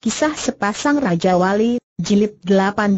Kisah Sepasang Raja Wali, Jilid 18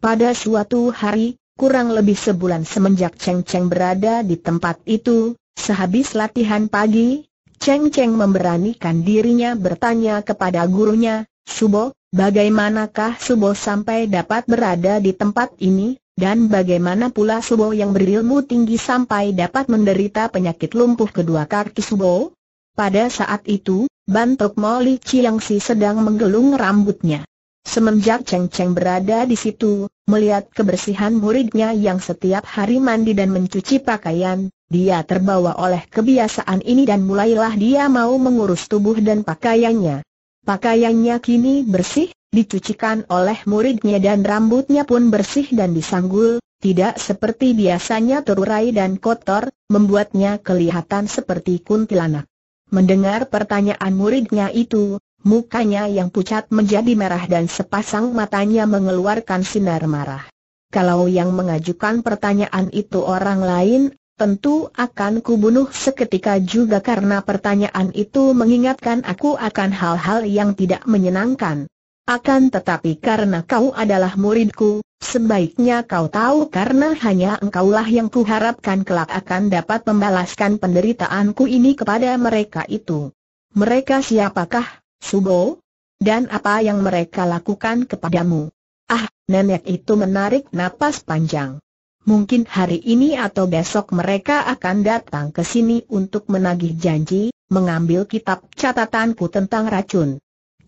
Pada suatu hari, kurang lebih sebulan semenjak Cheng Cheng berada di tempat itu, sehabis latihan pagi, Cheng Cheng memberanikan dirinya bertanya kepada gurunya, Subo, bagaimanakah Subo sampai dapat berada di tempat ini, dan bagaimana pula Subo yang berilmu tinggi sampai dapat menderita penyakit lumpuh kedua kaki Subo? Pada saat itu, Bantok Moli Chiangsi sedang menggelung rambutnya. Semenjak Cheng Cheng berada di situ, melihat kebersihan muridnya yang setiap hari mandi dan mencuci pakaian, dia terbawa oleh kebiasaan ini dan mulailah dia mau mengurus tubuh dan pakaiannya. Pakaiannya kini bersih, dicucikan oleh muridnya dan rambutnya pun bersih dan disanggul, tidak seperti biasanya terurai dan kotor, membuatnya kelihatan seperti kuntilanak. Mendengar pertanyaan muridnya itu, mukanya yang pucat menjadi merah dan sepasang matanya mengeluarkan sinar marah. Kalau yang mengajukan pertanyaan itu orang lain, tentu akan kubunuh seketika juga karena pertanyaan itu mengingatkan aku akan hal-hal yang tidak menyenangkan. Akan tetapi karena kau adalah muridku, Sebaiknya kau tahu karena hanya engkaulah yang kuharapkan kelak akan dapat membalaskan penderitaanku ini kepada mereka itu. Mereka siapakah, Subo? Dan apa yang mereka lakukan kepadamu? Ah, nenek itu menarik napas panjang. Mungkin hari ini atau besok mereka akan datang ke sini untuk menagih janji, mengambil kitab catatanku tentang racun.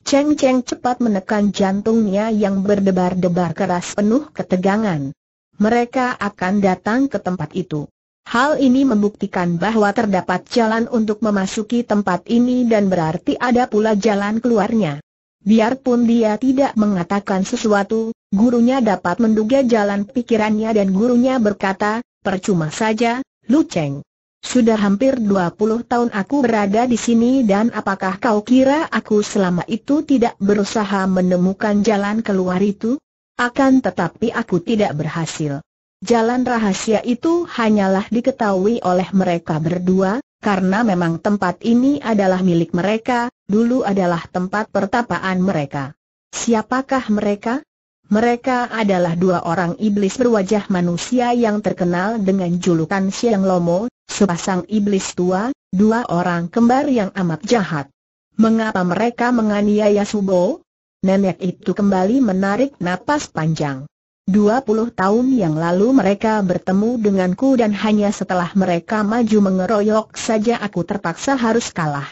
Cheng Cheng cepat menekan jantungnya yang berdebar-debar keras penuh ketegangan. Mereka akan datang ke tempat itu. Hal ini membuktikan bahwa terdapat jalan untuk memasuki tempat ini dan berarti ada pula jalan keluarnya. Biarpun dia tidak mengatakan sesuatu, gurunya dapat menduga jalan pikirannya dan gurunya berkata, percuma saja, Lu Cheng. Sudah hampir 20 tahun aku berada di sini dan apakah kau kira aku selama itu tidak berusaha menemukan jalan keluar itu? Akan tetapi aku tidak berhasil. Jalan rahasia itu hanyalah diketahui oleh mereka berdua, karena memang tempat ini adalah milik mereka, dulu adalah tempat pertapaan mereka. Siapakah mereka? Mereka adalah dua orang iblis berwajah manusia yang terkenal dengan julukan Siang Lomo, Sepasang iblis tua, dua orang kembar yang amat jahat. Mengapa mereka menganiaya Subo? Nenek itu kembali menarik napas panjang. 20 tahun yang lalu mereka bertemu denganku dan hanya setelah mereka maju mengeroyok saja aku terpaksa harus kalah.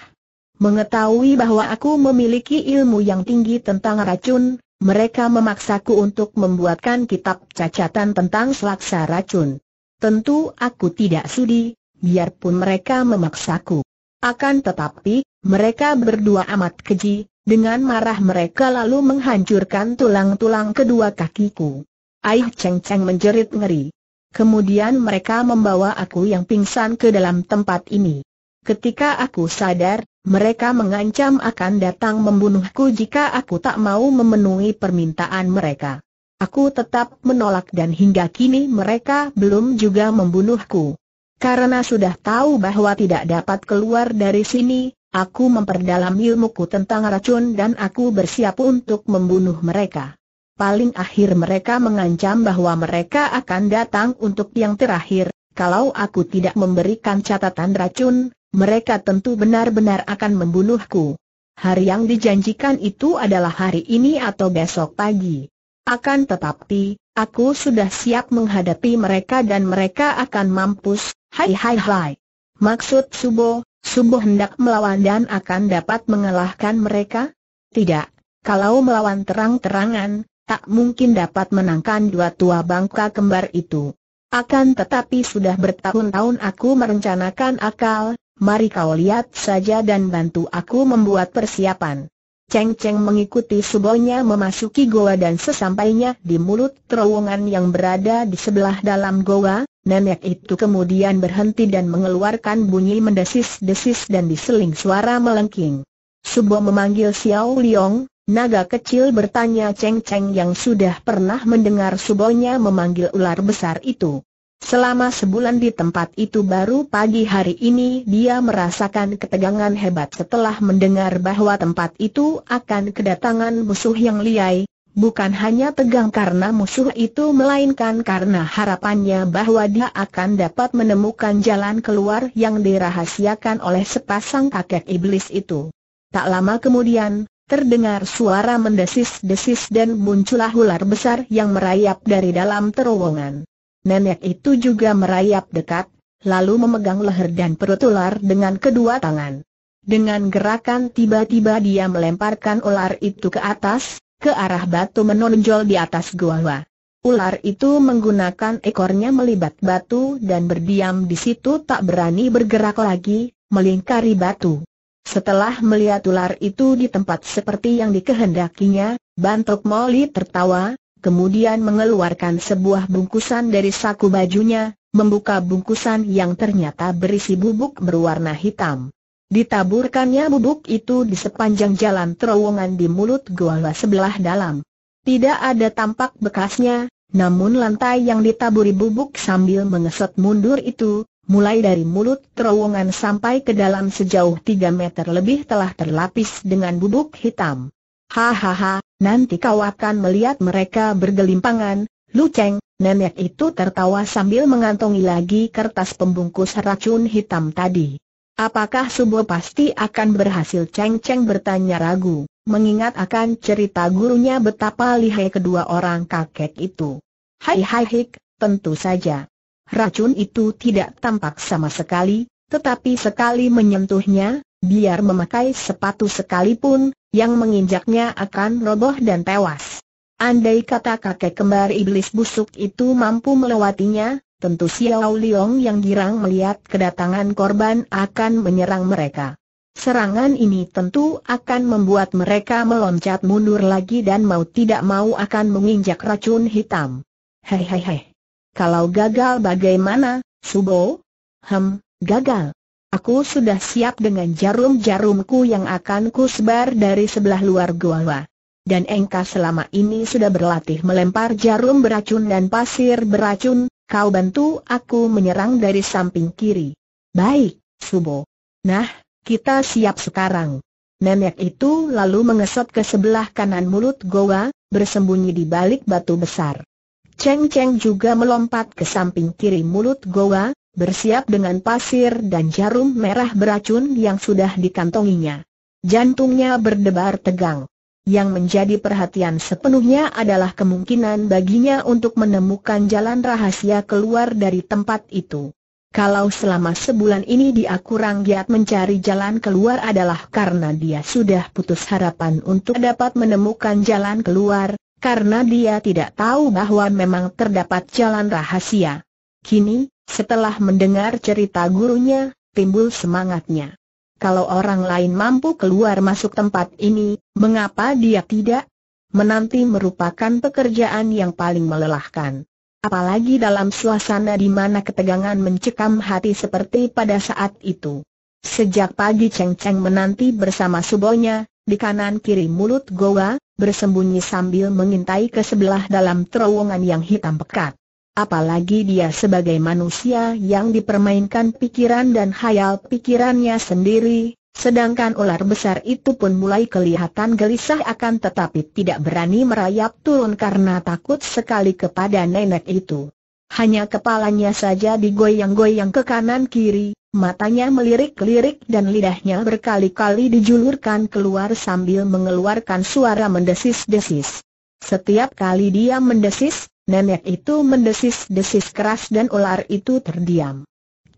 Mengetahui bahwa aku memiliki ilmu yang tinggi tentang racun, mereka memaksaku untuk membuatkan kitab cacatan tentang selaksa racun. Tentu aku tidak sudi, biarpun mereka memaksaku. Akan tetapi, mereka berdua amat keji, dengan marah mereka lalu menghancurkan tulang-tulang kedua kakiku. Aih Cheng Cheng menjerit ngeri. Kemudian mereka membawa aku yang pingsan ke dalam tempat ini. Ketika aku sadar, mereka mengancam akan datang membunuhku jika aku tak mau memenuhi permintaan mereka. Aku tetap menolak dan hingga kini mereka belum juga membunuhku. Karena sudah tahu bahwa tidak dapat keluar dari sini, aku memperdalam ilmuku tentang racun dan aku bersiap untuk membunuh mereka. Paling akhir mereka mengancam bahwa mereka akan datang untuk yang terakhir, kalau aku tidak memberikan catatan racun, mereka tentu benar-benar akan membunuhku. Hari yang dijanjikan itu adalah hari ini atau besok pagi. Akan tetapi, aku sudah siap menghadapi mereka dan mereka akan mampus, hai hai hai. Maksud Subo, Subo hendak melawan dan akan dapat mengalahkan mereka? Tidak, kalau melawan terang-terangan, tak mungkin dapat menangkan dua tua bangka kembar itu. Akan tetapi sudah bertahun-tahun aku merencanakan akal, mari kau lihat saja dan bantu aku membuat persiapan. Cheng Cheng mengikuti subonya memasuki goa dan sesampainya di mulut terowongan yang berada di sebelah dalam goa, nenek itu kemudian berhenti dan mengeluarkan bunyi mendesis-desis dan diseling suara melengking. Subo memanggil Xiao Liong, naga kecil bertanya Cheng Cheng yang sudah pernah mendengar subonya memanggil ular besar itu. Selama sebulan di tempat itu baru pagi hari ini dia merasakan ketegangan hebat setelah mendengar bahwa tempat itu akan kedatangan musuh yang liai, bukan hanya tegang karena musuh itu melainkan karena harapannya bahwa dia akan dapat menemukan jalan keluar yang dirahasiakan oleh sepasang kakek iblis itu. Tak lama kemudian, Terdengar suara mendesis-desis dan muncullah ular besar yang merayap dari dalam terowongan nenek itu juga merayap dekat, lalu memegang leher dan perut ular dengan kedua tangan. Dengan gerakan tiba-tiba dia melemparkan ular itu ke atas, ke arah batu menonjol di atas gua. Ular itu menggunakan ekornya melibat batu dan berdiam di situ tak berani bergerak lagi, melingkari batu. Setelah melihat ular itu di tempat seperti yang dikehendakinya, Bantok Moli tertawa, kemudian mengeluarkan sebuah bungkusan dari saku bajunya, membuka bungkusan yang ternyata berisi bubuk berwarna hitam. Ditaburkannya bubuk itu di sepanjang jalan terowongan di mulut gua sebelah dalam. Tidak ada tampak bekasnya, namun lantai yang ditaburi bubuk sambil mengesot mundur itu, mulai dari mulut terowongan sampai ke dalam sejauh 3 meter lebih telah terlapis dengan bubuk hitam. Hahaha, Nanti kau akan melihat mereka bergelimpangan, Lu Cheng, nenek itu tertawa sambil mengantongi lagi kertas pembungkus racun hitam tadi. Apakah Subo pasti akan berhasil Cheng Cheng bertanya ragu, mengingat akan cerita gurunya betapa lihai kedua orang kakek itu. Hai hai hik, tentu saja. Racun itu tidak tampak sama sekali, tetapi sekali menyentuhnya, biar memakai sepatu sekalipun, yang menginjaknya akan roboh dan tewas. Andai kata kakek kembar iblis busuk itu mampu melewatinya, tentu Xiao Liong yang girang melihat kedatangan korban akan menyerang mereka. Serangan ini tentu akan membuat mereka meloncat mundur lagi dan mau tidak mau akan menginjak racun hitam. Hei hei hei. Kalau gagal bagaimana, Subo? Hem, gagal. Aku sudah siap dengan jarum-jarumku yang akan sebar dari sebelah luar gua. Dan engkau selama ini sudah berlatih melempar jarum beracun dan pasir beracun, kau bantu aku menyerang dari samping kiri. Baik, Subo. Nah, kita siap sekarang. Nenek itu lalu mengesot ke sebelah kanan mulut goa, bersembunyi di balik batu besar. Cheng Cheng juga melompat ke samping kiri mulut goa, bersiap dengan pasir dan jarum merah beracun yang sudah dikantonginya. Jantungnya berdebar tegang. Yang menjadi perhatian sepenuhnya adalah kemungkinan baginya untuk menemukan jalan rahasia keluar dari tempat itu. Kalau selama sebulan ini dia kurang giat mencari jalan keluar adalah karena dia sudah putus harapan untuk dapat menemukan jalan keluar, karena dia tidak tahu bahwa memang terdapat jalan rahasia. Kini, setelah mendengar cerita gurunya, timbul semangatnya. Kalau orang lain mampu keluar masuk tempat ini, mengapa dia tidak? Menanti merupakan pekerjaan yang paling melelahkan. Apalagi dalam suasana di mana ketegangan mencekam hati seperti pada saat itu. Sejak pagi Cheng Cheng menanti bersama subonya, di kanan kiri mulut goa, bersembunyi sambil mengintai ke sebelah dalam terowongan yang hitam pekat. Apalagi dia sebagai manusia yang dipermainkan pikiran dan hayal pikirannya sendiri, sedangkan ular besar itu pun mulai kelihatan gelisah akan tetapi tidak berani merayap turun karena takut sekali kepada nenek itu. Hanya kepalanya saja digoyang-goyang ke kanan kiri, matanya melirik-lirik dan lidahnya berkali-kali dijulurkan keluar sambil mengeluarkan suara mendesis-desis. Setiap kali dia mendesis, Nenek itu mendesis-desis keras dan ular itu terdiam.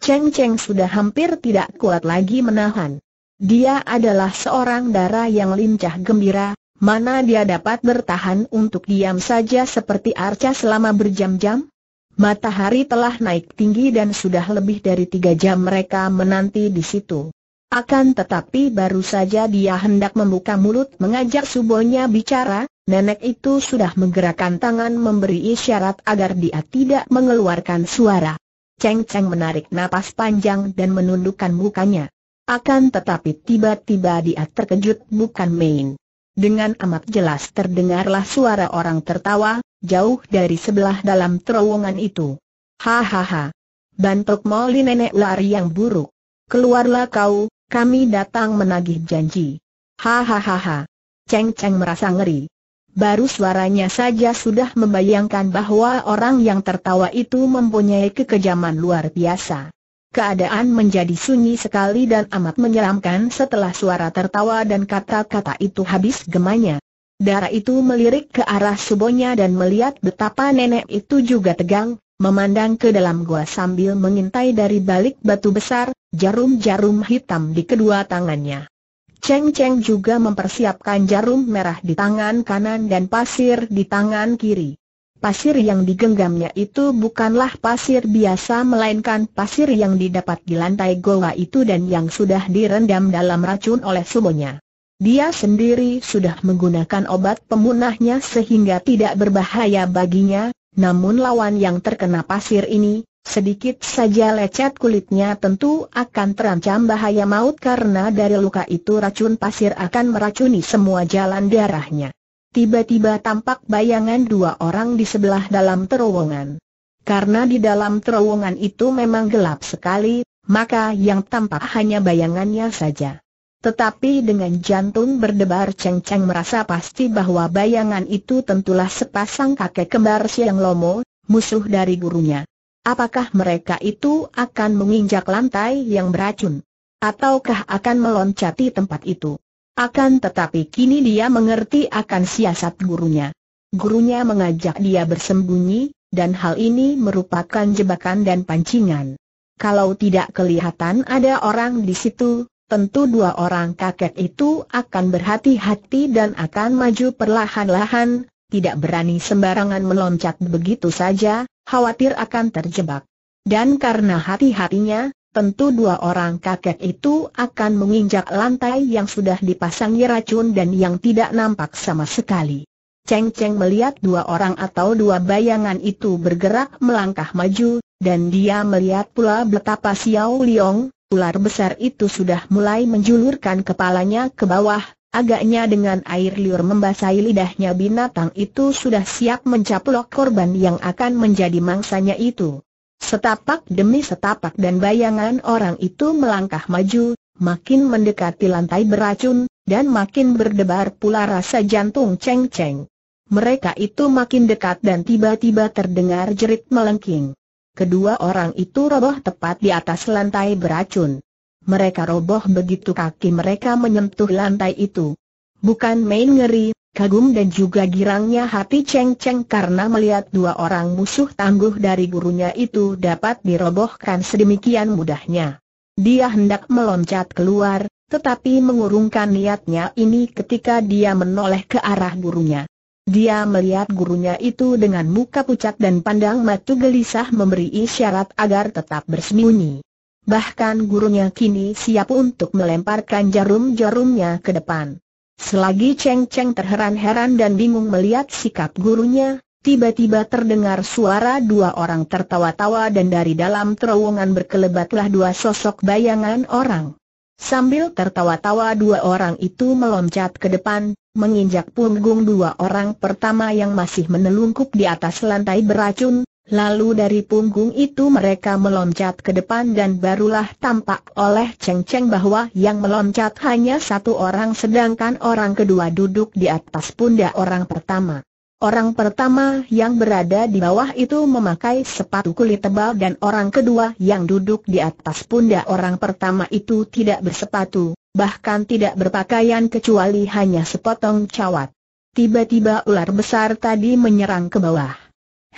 Cheng Cheng sudah hampir tidak kuat lagi menahan. Dia adalah seorang darah yang lincah gembira, mana dia dapat bertahan untuk diam saja seperti arca selama berjam-jam? Matahari telah naik tinggi dan sudah lebih dari tiga jam mereka menanti di situ. Akan tetapi baru saja dia hendak membuka mulut mengajak subonya bicara, Nenek itu sudah menggerakkan tangan memberi isyarat agar dia tidak mengeluarkan suara. Cheng Cheng menarik napas panjang dan menundukkan mukanya. Akan tetapi tiba-tiba dia terkejut bukan main. Dengan amat jelas terdengarlah suara orang tertawa, jauh dari sebelah dalam terowongan itu. Hahaha. Bantuk Moli nenek lari yang buruk. Keluarlah kau, kami datang menagih janji. Hahaha. Cheng Cheng merasa ngeri baru suaranya saja sudah membayangkan bahwa orang yang tertawa itu mempunyai kekejaman luar biasa. Keadaan menjadi sunyi sekali dan amat menyeramkan setelah suara tertawa dan kata-kata itu habis gemanya. Darah itu melirik ke arah subonya dan melihat betapa nenek itu juga tegang, memandang ke dalam gua sambil mengintai dari balik batu besar, jarum-jarum hitam di kedua tangannya. Cheng Cheng juga mempersiapkan jarum merah di tangan kanan dan pasir di tangan kiri. Pasir yang digenggamnya itu bukanlah pasir biasa melainkan pasir yang didapat di lantai goa itu dan yang sudah direndam dalam racun oleh sumonya. Dia sendiri sudah menggunakan obat pemunahnya sehingga tidak berbahaya baginya, namun lawan yang terkena pasir ini, Sedikit saja lecet kulitnya tentu akan terancam bahaya maut karena dari luka itu racun pasir akan meracuni semua jalan darahnya. Tiba-tiba tampak bayangan dua orang di sebelah dalam terowongan. Karena di dalam terowongan itu memang gelap sekali, maka yang tampak hanya bayangannya saja. Tetapi dengan jantung berdebar ceng-ceng merasa pasti bahwa bayangan itu tentulah sepasang kakek kembar Siang Lomo, musuh dari gurunya. Apakah mereka itu akan menginjak lantai yang beracun? Ataukah akan meloncati tempat itu? Akan tetapi kini dia mengerti akan siasat gurunya. Gurunya mengajak dia bersembunyi, dan hal ini merupakan jebakan dan pancingan. Kalau tidak kelihatan ada orang di situ, Tentu dua orang kakek itu akan berhati-hati dan akan maju perlahan-lahan, tidak berani sembarangan meloncat begitu saja, khawatir akan terjebak. Dan karena hati-hatinya, tentu dua orang kakek itu akan menginjak lantai yang sudah dipasangi racun dan yang tidak nampak sama sekali. Ceng Ceng melihat dua orang atau dua bayangan itu bergerak melangkah maju, dan dia melihat pula betapa Xiao Liong, ular besar itu sudah mulai menjulurkan kepalanya ke bawah, Agaknya dengan air liur membasahi lidahnya binatang itu sudah siap mencaplok korban yang akan menjadi mangsanya itu. Setapak demi setapak dan bayangan orang itu melangkah maju, makin mendekati lantai beracun, dan makin berdebar pula rasa jantung ceng-ceng. Mereka itu makin dekat dan tiba-tiba terdengar jerit melengking. Kedua orang itu roboh tepat di atas lantai beracun. Mereka roboh begitu kaki mereka menyentuh lantai itu. Bukan main ngeri, kagum dan juga girangnya hati Cheng Cheng karena melihat dua orang musuh tangguh dari gurunya itu dapat dirobohkan sedemikian mudahnya. Dia hendak meloncat keluar, tetapi mengurungkan niatnya ini ketika dia menoleh ke arah gurunya. Dia melihat gurunya itu dengan muka pucat dan pandang matu gelisah memberi isyarat agar tetap bersembunyi bahkan gurunya kini siap untuk melemparkan jarum-jarumnya ke depan. Selagi Cheng Cheng terheran-heran dan bingung melihat sikap gurunya, tiba-tiba terdengar suara dua orang tertawa-tawa dan dari dalam terowongan berkelebatlah dua sosok bayangan orang. Sambil tertawa-tawa dua orang itu meloncat ke depan, menginjak punggung dua orang pertama yang masih menelungkup di atas lantai beracun, Lalu dari punggung itu mereka meloncat ke depan dan barulah tampak oleh Cheng Cheng bahwa yang meloncat hanya satu orang sedangkan orang kedua duduk di atas pundak orang pertama. Orang pertama yang berada di bawah itu memakai sepatu kulit tebal dan orang kedua yang duduk di atas pundak orang pertama itu tidak bersepatu, bahkan tidak berpakaian kecuali hanya sepotong cawat. Tiba-tiba ular besar tadi menyerang ke bawah.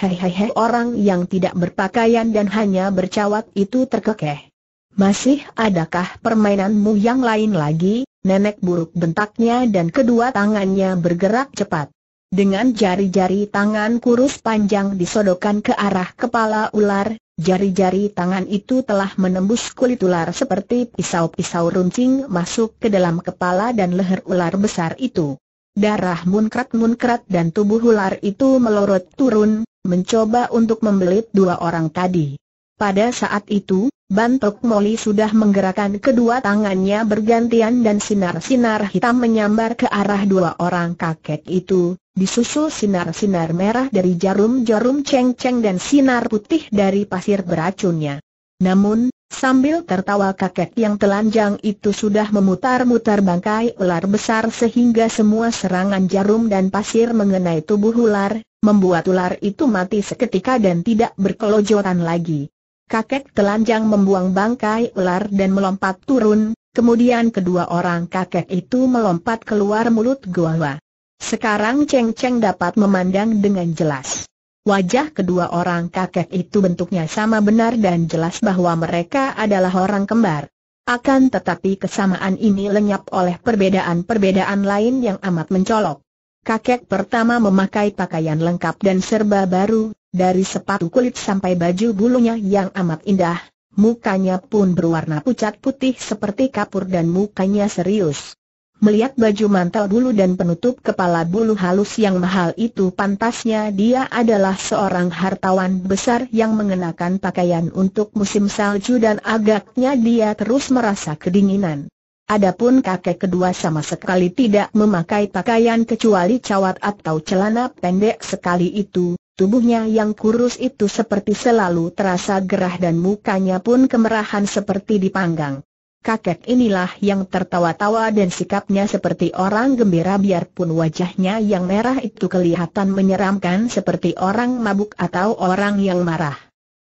Hehehe orang yang tidak berpakaian dan hanya bercawat itu terkekeh. Masih adakah permainanmu yang lain lagi, nenek buruk bentaknya dan kedua tangannya bergerak cepat. Dengan jari-jari tangan kurus panjang disodokkan ke arah kepala ular, jari-jari tangan itu telah menembus kulit ular seperti pisau-pisau runcing masuk ke dalam kepala dan leher ular besar itu. Darah munkrat-munkrat dan tubuh ular itu melorot turun, mencoba untuk membelit dua orang tadi. Pada saat itu, Bantok Moli sudah menggerakkan kedua tangannya bergantian dan sinar-sinar hitam menyambar ke arah dua orang kakek itu, disusul sinar-sinar merah dari jarum-jarum ceng-ceng dan sinar putih dari pasir beracunnya. Namun, Sambil tertawa kakek yang telanjang itu sudah memutar-mutar bangkai ular besar sehingga semua serangan jarum dan pasir mengenai tubuh ular, membuat ular itu mati seketika dan tidak berkelojotan lagi. Kakek telanjang membuang bangkai ular dan melompat turun, kemudian kedua orang kakek itu melompat keluar mulut gua. Sekarang Cheng Cheng dapat memandang dengan jelas. Wajah kedua orang kakek itu bentuknya sama benar dan jelas bahwa mereka adalah orang kembar. Akan tetapi kesamaan ini lenyap oleh perbedaan-perbedaan lain yang amat mencolok. Kakek pertama memakai pakaian lengkap dan serba baru, dari sepatu kulit sampai baju bulunya yang amat indah, mukanya pun berwarna pucat putih seperti kapur dan mukanya serius. Melihat baju mantel bulu dan penutup kepala bulu halus yang mahal itu pantasnya dia adalah seorang hartawan besar yang mengenakan pakaian untuk musim salju dan agaknya dia terus merasa kedinginan. Adapun kakek kedua sama sekali tidak memakai pakaian kecuali cawat atau celana pendek sekali itu, tubuhnya yang kurus itu seperti selalu terasa gerah dan mukanya pun kemerahan seperti dipanggang kakek inilah yang tertawa-tawa dan sikapnya seperti orang gembira biarpun wajahnya yang merah itu kelihatan menyeramkan seperti orang mabuk atau orang yang marah.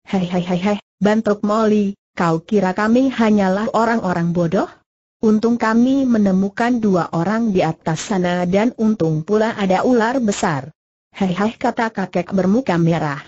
Hei hei hei hei, bantuk Molly, kau kira kami hanyalah orang-orang bodoh? Untung kami menemukan dua orang di atas sana dan untung pula ada ular besar. Hei hei kata kakek bermuka merah.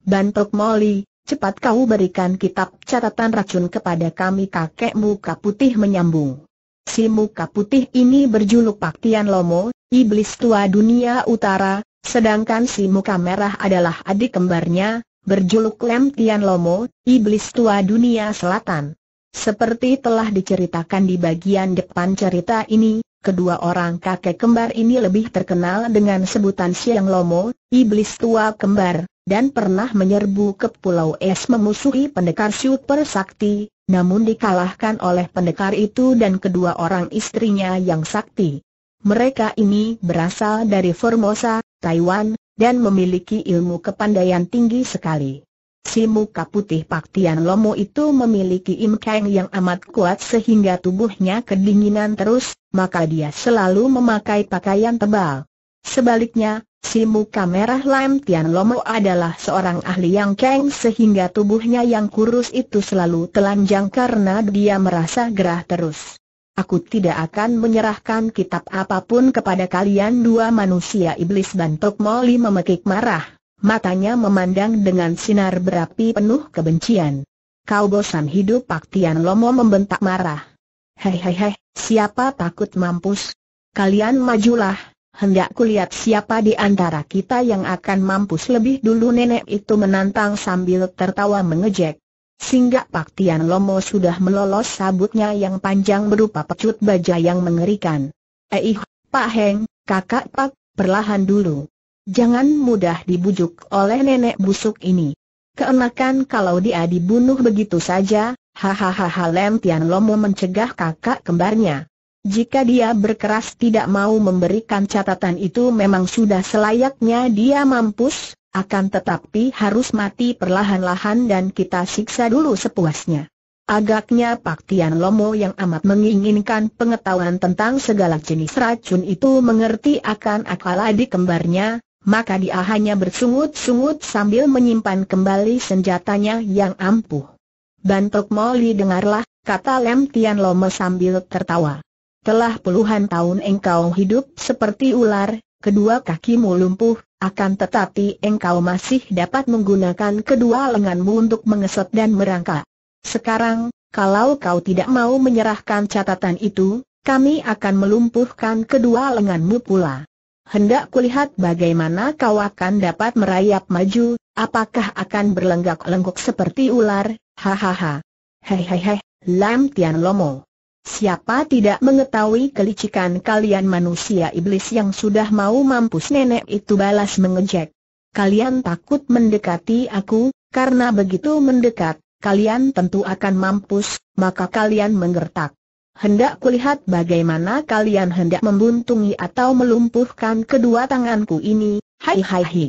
Bantuk Molly, cepat kau berikan kitab catatan racun kepada kami kakek muka putih menyambung. Si muka putih ini berjuluk Paktian Lomo, iblis tua dunia utara, sedangkan si muka merah adalah adik kembarnya, berjuluk Lem Tian Lomo, iblis tua dunia selatan. Seperti telah diceritakan di bagian depan cerita ini, kedua orang kakek kembar ini lebih terkenal dengan sebutan Siang Lomo, iblis tua kembar, dan pernah menyerbu ke Pulau Es memusuhi pendekar super sakti, namun dikalahkan oleh pendekar itu dan kedua orang istrinya yang sakti. Mereka ini berasal dari Formosa, Taiwan, dan memiliki ilmu kepandaian tinggi sekali. Si muka putih Paktian Lomo itu memiliki imkeng yang amat kuat sehingga tubuhnya kedinginan terus, maka dia selalu memakai pakaian tebal. Sebaliknya, Si muka merah Lam Tian Lomo adalah seorang ahli yang keng sehingga tubuhnya yang kurus itu selalu telanjang karena dia merasa gerah terus. Aku tidak akan menyerahkan kitab apapun kepada kalian dua manusia iblis bantuk Molly memekik marah. Matanya memandang dengan sinar berapi penuh kebencian. Kau bosan hidup Pak Tian Lomo membentak marah. Hei hei hei, siapa takut mampus? Kalian majulah, hendak kulihat siapa di antara kita yang akan mampus lebih dulu nenek itu menantang sambil tertawa mengejek. Singgah Tian Lomo sudah melolos sabutnya yang panjang berupa pecut baja yang mengerikan. Eh, Pak Heng, kakak Pak, perlahan dulu. Jangan mudah dibujuk oleh nenek busuk ini. Keenakan kalau dia dibunuh begitu saja, hahaha Lem Tian Lomo mencegah kakak kembarnya. Jika dia berkeras tidak mau memberikan catatan itu memang sudah selayaknya dia mampus, akan tetapi harus mati perlahan-lahan dan kita siksa dulu sepuasnya. Agaknya Pak Tian Lomo yang amat menginginkan pengetahuan tentang segala jenis racun itu mengerti akan akal adik kembarnya, maka dia hanya bersungut-sungut sambil menyimpan kembali senjatanya yang ampuh. Bantuk Molly dengarlah, kata Lem Tian Lomo sambil tertawa. Telah puluhan tahun engkau hidup seperti ular, kedua kakimu lumpuh, akan tetapi engkau masih dapat menggunakan kedua lenganmu untuk mengesot dan merangkak. Sekarang, kalau kau tidak mau menyerahkan catatan itu, kami akan melumpuhkan kedua lenganmu pula. Hendak kulihat bagaimana kau akan dapat merayap maju, apakah akan berlenggak-lenggok seperti ular, hahaha. Hehehe, Lam Tian Lomo. Siapa tidak mengetahui kelicikan kalian manusia iblis yang sudah mau mampus nenek itu balas mengejek. Kalian takut mendekati aku, karena begitu mendekat, kalian tentu akan mampus, maka kalian menggertak. Hendak kulihat bagaimana kalian hendak membuntungi atau melumpuhkan kedua tanganku ini, hai hai hai.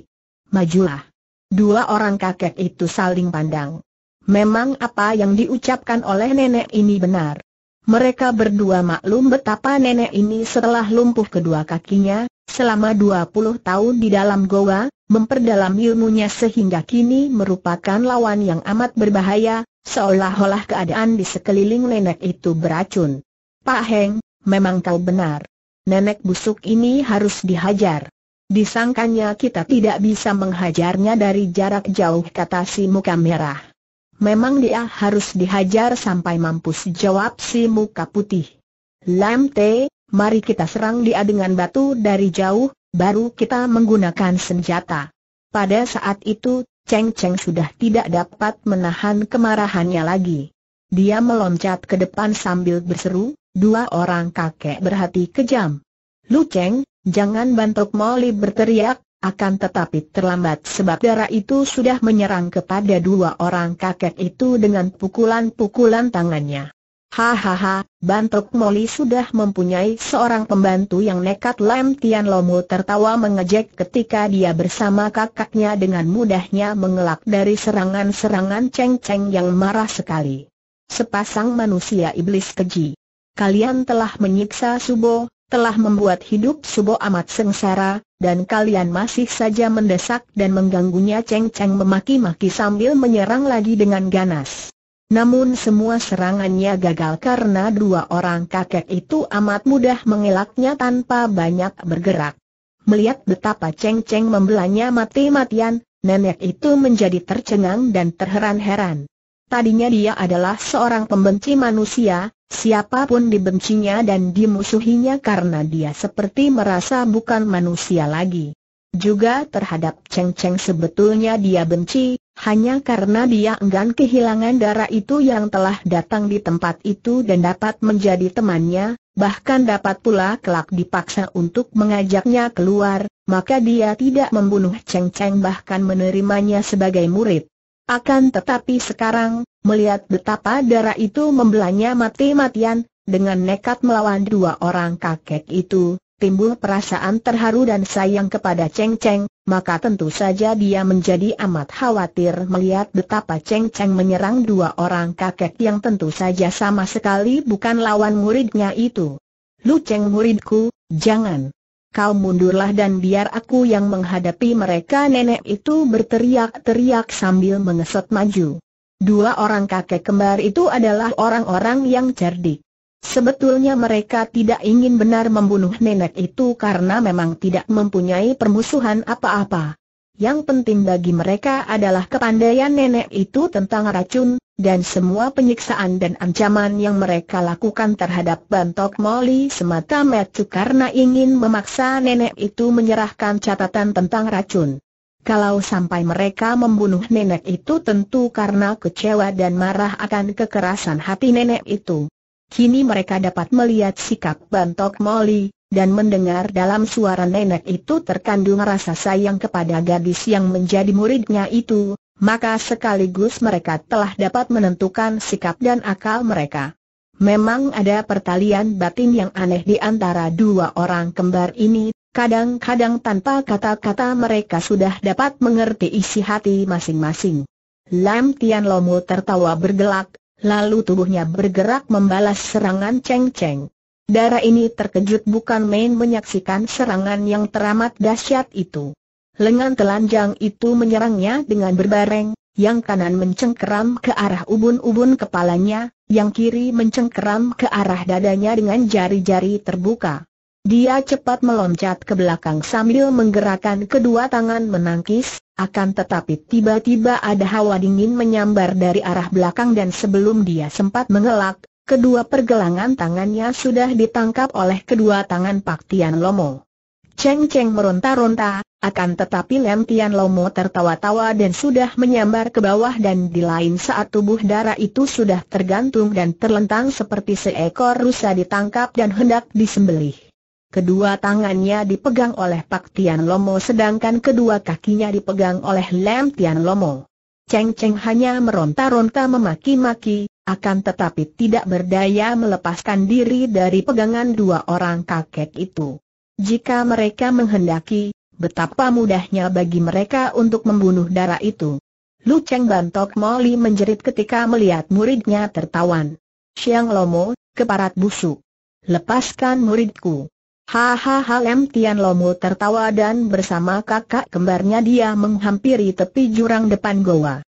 Majulah. Dua orang kakek itu saling pandang. Memang apa yang diucapkan oleh nenek ini benar. Mereka berdua maklum betapa nenek ini setelah lumpuh kedua kakinya, selama 20 tahun di dalam goa, memperdalam ilmunya sehingga kini merupakan lawan yang amat berbahaya, seolah-olah keadaan di sekeliling nenek itu beracun. Pak Heng, memang kau benar. Nenek busuk ini harus dihajar. Disangkanya kita tidak bisa menghajarnya dari jarak jauh kata si muka merah. Memang dia harus dihajar sampai mampus jawab si muka putih. Lam T, mari kita serang dia dengan batu dari jauh, baru kita menggunakan senjata. Pada saat itu, Cheng Cheng sudah tidak dapat menahan kemarahannya lagi. Dia meloncat ke depan sambil berseru, dua orang kakek berhati kejam. Lu Cheng, jangan bantuk Molly berteriak, akan tetapi terlambat sebab darah itu sudah menyerang kepada dua orang kakek itu dengan pukulan-pukulan tangannya. Hahaha, Bantok Moli sudah mempunyai seorang pembantu yang nekat Lam Tian Lomu tertawa mengejek ketika dia bersama kakaknya dengan mudahnya mengelak dari serangan-serangan ceng-ceng yang marah sekali. Sepasang manusia iblis keji. Kalian telah menyiksa Subo, telah membuat hidup Subo amat sengsara, dan kalian masih saja mendesak dan mengganggunya Cheng Cheng memaki-maki sambil menyerang lagi dengan ganas. Namun semua serangannya gagal karena dua orang kakek itu amat mudah mengelaknya tanpa banyak bergerak. Melihat betapa Cheng Cheng membelanya mati-matian, nenek itu menjadi tercengang dan terheran-heran. Tadinya dia adalah seorang pembenci manusia, siapapun dibencinya dan dimusuhinya karena dia seperti merasa bukan manusia lagi. Juga terhadap Cheng Cheng sebetulnya dia benci, hanya karena dia enggan kehilangan darah itu yang telah datang di tempat itu dan dapat menjadi temannya, bahkan dapat pula kelak dipaksa untuk mengajaknya keluar, maka dia tidak membunuh Cheng Cheng bahkan menerimanya sebagai murid. Akan tetapi sekarang, melihat betapa darah itu membelanya mati-matian, dengan nekat melawan dua orang kakek itu, timbul perasaan terharu dan sayang kepada Cheng Cheng, maka tentu saja dia menjadi amat khawatir melihat betapa Cheng Cheng menyerang dua orang kakek yang tentu saja sama sekali bukan lawan muridnya itu. Lu Cheng muridku, jangan. Kau mundurlah dan biar aku yang menghadapi mereka nenek itu berteriak-teriak sambil mengesot maju. Dua orang kakek kembar itu adalah orang-orang yang cerdik. Sebetulnya mereka tidak ingin benar membunuh nenek itu karena memang tidak mempunyai permusuhan apa-apa. Yang penting bagi mereka adalah kepandaian nenek itu tentang racun, dan semua penyiksaan dan ancaman yang mereka lakukan terhadap Bantok Molly semata-mata karena ingin memaksa nenek itu menyerahkan catatan tentang racun. Kalau sampai mereka membunuh nenek itu tentu karena kecewa dan marah akan kekerasan hati nenek itu. Kini mereka dapat melihat sikap Bantok Molly dan mendengar dalam suara nenek itu terkandung rasa sayang kepada gadis yang menjadi muridnya itu, maka sekaligus mereka telah dapat menentukan sikap dan akal mereka. Memang ada pertalian batin yang aneh di antara dua orang kembar ini, kadang-kadang tanpa kata-kata mereka sudah dapat mengerti isi hati masing-masing. Lam Tian Lomu tertawa bergelak, lalu tubuhnya bergerak membalas serangan Cheng Cheng. Darah ini terkejut bukan main menyaksikan serangan yang teramat dahsyat itu. Lengan telanjang itu menyerangnya dengan berbareng, yang kanan mencengkeram ke arah ubun-ubun kepalanya, yang kiri mencengkeram ke arah dadanya dengan jari-jari terbuka. Dia cepat meloncat ke belakang sambil menggerakkan kedua tangan menangkis, akan tetapi tiba-tiba ada hawa dingin menyambar dari arah belakang dan sebelum dia sempat mengelak, kedua pergelangan tangannya sudah ditangkap oleh kedua tangan Pak Tian Lomo. Ceng-ceng meronta-ronta, akan tetapi Lem Lomo tertawa-tawa dan sudah menyambar ke bawah dan di lain saat tubuh darah itu sudah tergantung dan terlentang seperti seekor rusa ditangkap dan hendak disembelih. Kedua tangannya dipegang oleh Pak Tian Lomo sedangkan kedua kakinya dipegang oleh Lem Lomo. Cheng Cheng hanya meronta-ronta memaki-maki, akan tetapi tidak berdaya melepaskan diri dari pegangan dua orang kakek itu. Jika mereka menghendaki, betapa mudahnya bagi mereka untuk membunuh darah itu. Lu Cheng Bantok Moli menjerit ketika melihat muridnya tertawan. Siang Lomo, keparat busuk. Lepaskan muridku. Hahaha Lem Tian Lomo tertawa dan bersama kakak kembarnya dia menghampiri tepi jurang depan goa.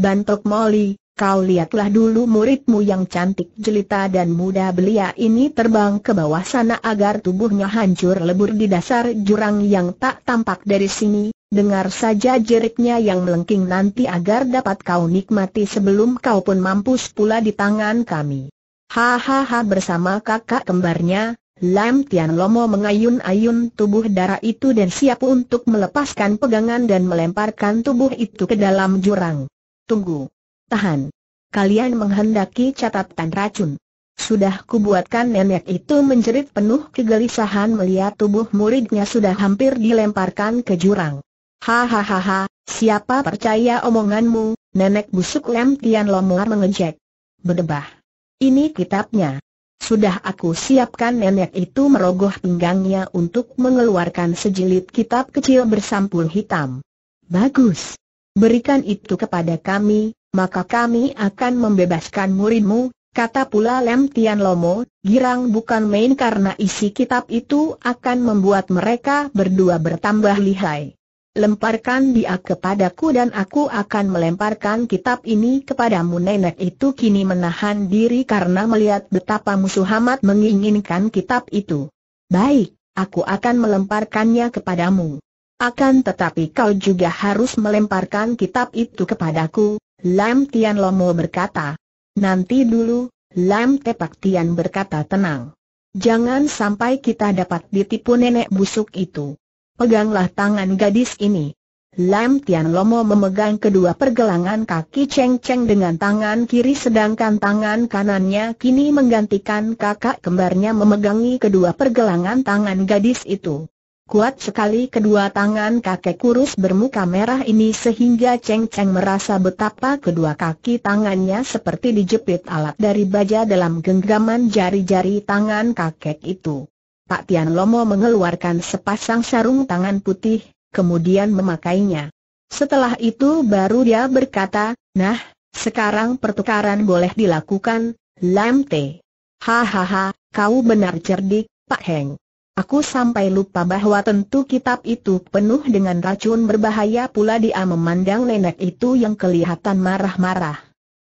Bantok Moli, Kau lihatlah dulu muridmu yang cantik jelita dan muda belia ini terbang ke bawah sana agar tubuhnya hancur lebur di dasar jurang yang tak tampak dari sini, dengar saja jeriknya yang melengking nanti agar dapat kau nikmati sebelum kau pun mampus pula di tangan kami. Hahaha bersama kakak kembarnya, Lam Tian Lomo mengayun-ayun tubuh darah itu dan siap untuk melepaskan pegangan dan melemparkan tubuh itu ke dalam jurang. Tunggu. Tahan. Kalian menghendaki catatan racun. Sudah kubuatkan nenek itu menjerit penuh kegelisahan melihat tubuh muridnya sudah hampir dilemparkan ke jurang. Hahaha, siapa percaya omonganmu, nenek busuk Lem Tian Lomor mengejek. Berdebah. Ini kitabnya. Sudah aku siapkan nenek itu merogoh pinggangnya untuk mengeluarkan sejilid kitab kecil bersampul hitam. Bagus. Berikan itu kepada kami, maka kami akan membebaskan muridmu, Kata pula Lem Tian Lomo, girang bukan main karena isi kitab itu akan membuat mereka berdua bertambah lihai. Lemparkan dia kepadaku dan aku akan melemparkan kitab ini kepadamu nenek itu kini menahan diri karena melihat betapa musuh Hamat menginginkan kitab itu. Baik, aku akan melemparkannya kepadamu. Akan tetapi kau juga harus melemparkan kitab itu kepadaku, Lam Tian Lomo berkata. Nanti dulu, Lam Tepak Tian berkata tenang. Jangan sampai kita dapat ditipu nenek busuk itu. Peganglah tangan gadis ini. Lam Tian Lomo memegang kedua pergelangan kaki Cheng Cheng dengan tangan kiri sedangkan tangan kanannya kini menggantikan kakak kembarnya memegangi kedua pergelangan tangan gadis itu. Kuat sekali kedua tangan kakek kurus bermuka merah ini sehingga Cheng Cheng merasa betapa kedua kaki tangannya seperti dijepit alat dari baja dalam genggaman jari-jari tangan kakek itu. Pak Tian Lomo mengeluarkan sepasang sarung tangan putih, kemudian memakainya. Setelah itu baru dia berkata, nah, sekarang pertukaran boleh dilakukan, Lam Te. Hahaha, kau benar cerdik, Pak Heng. Aku sampai lupa bahwa tentu kitab itu penuh dengan racun berbahaya pula dia memandang nenek itu yang kelihatan marah-marah.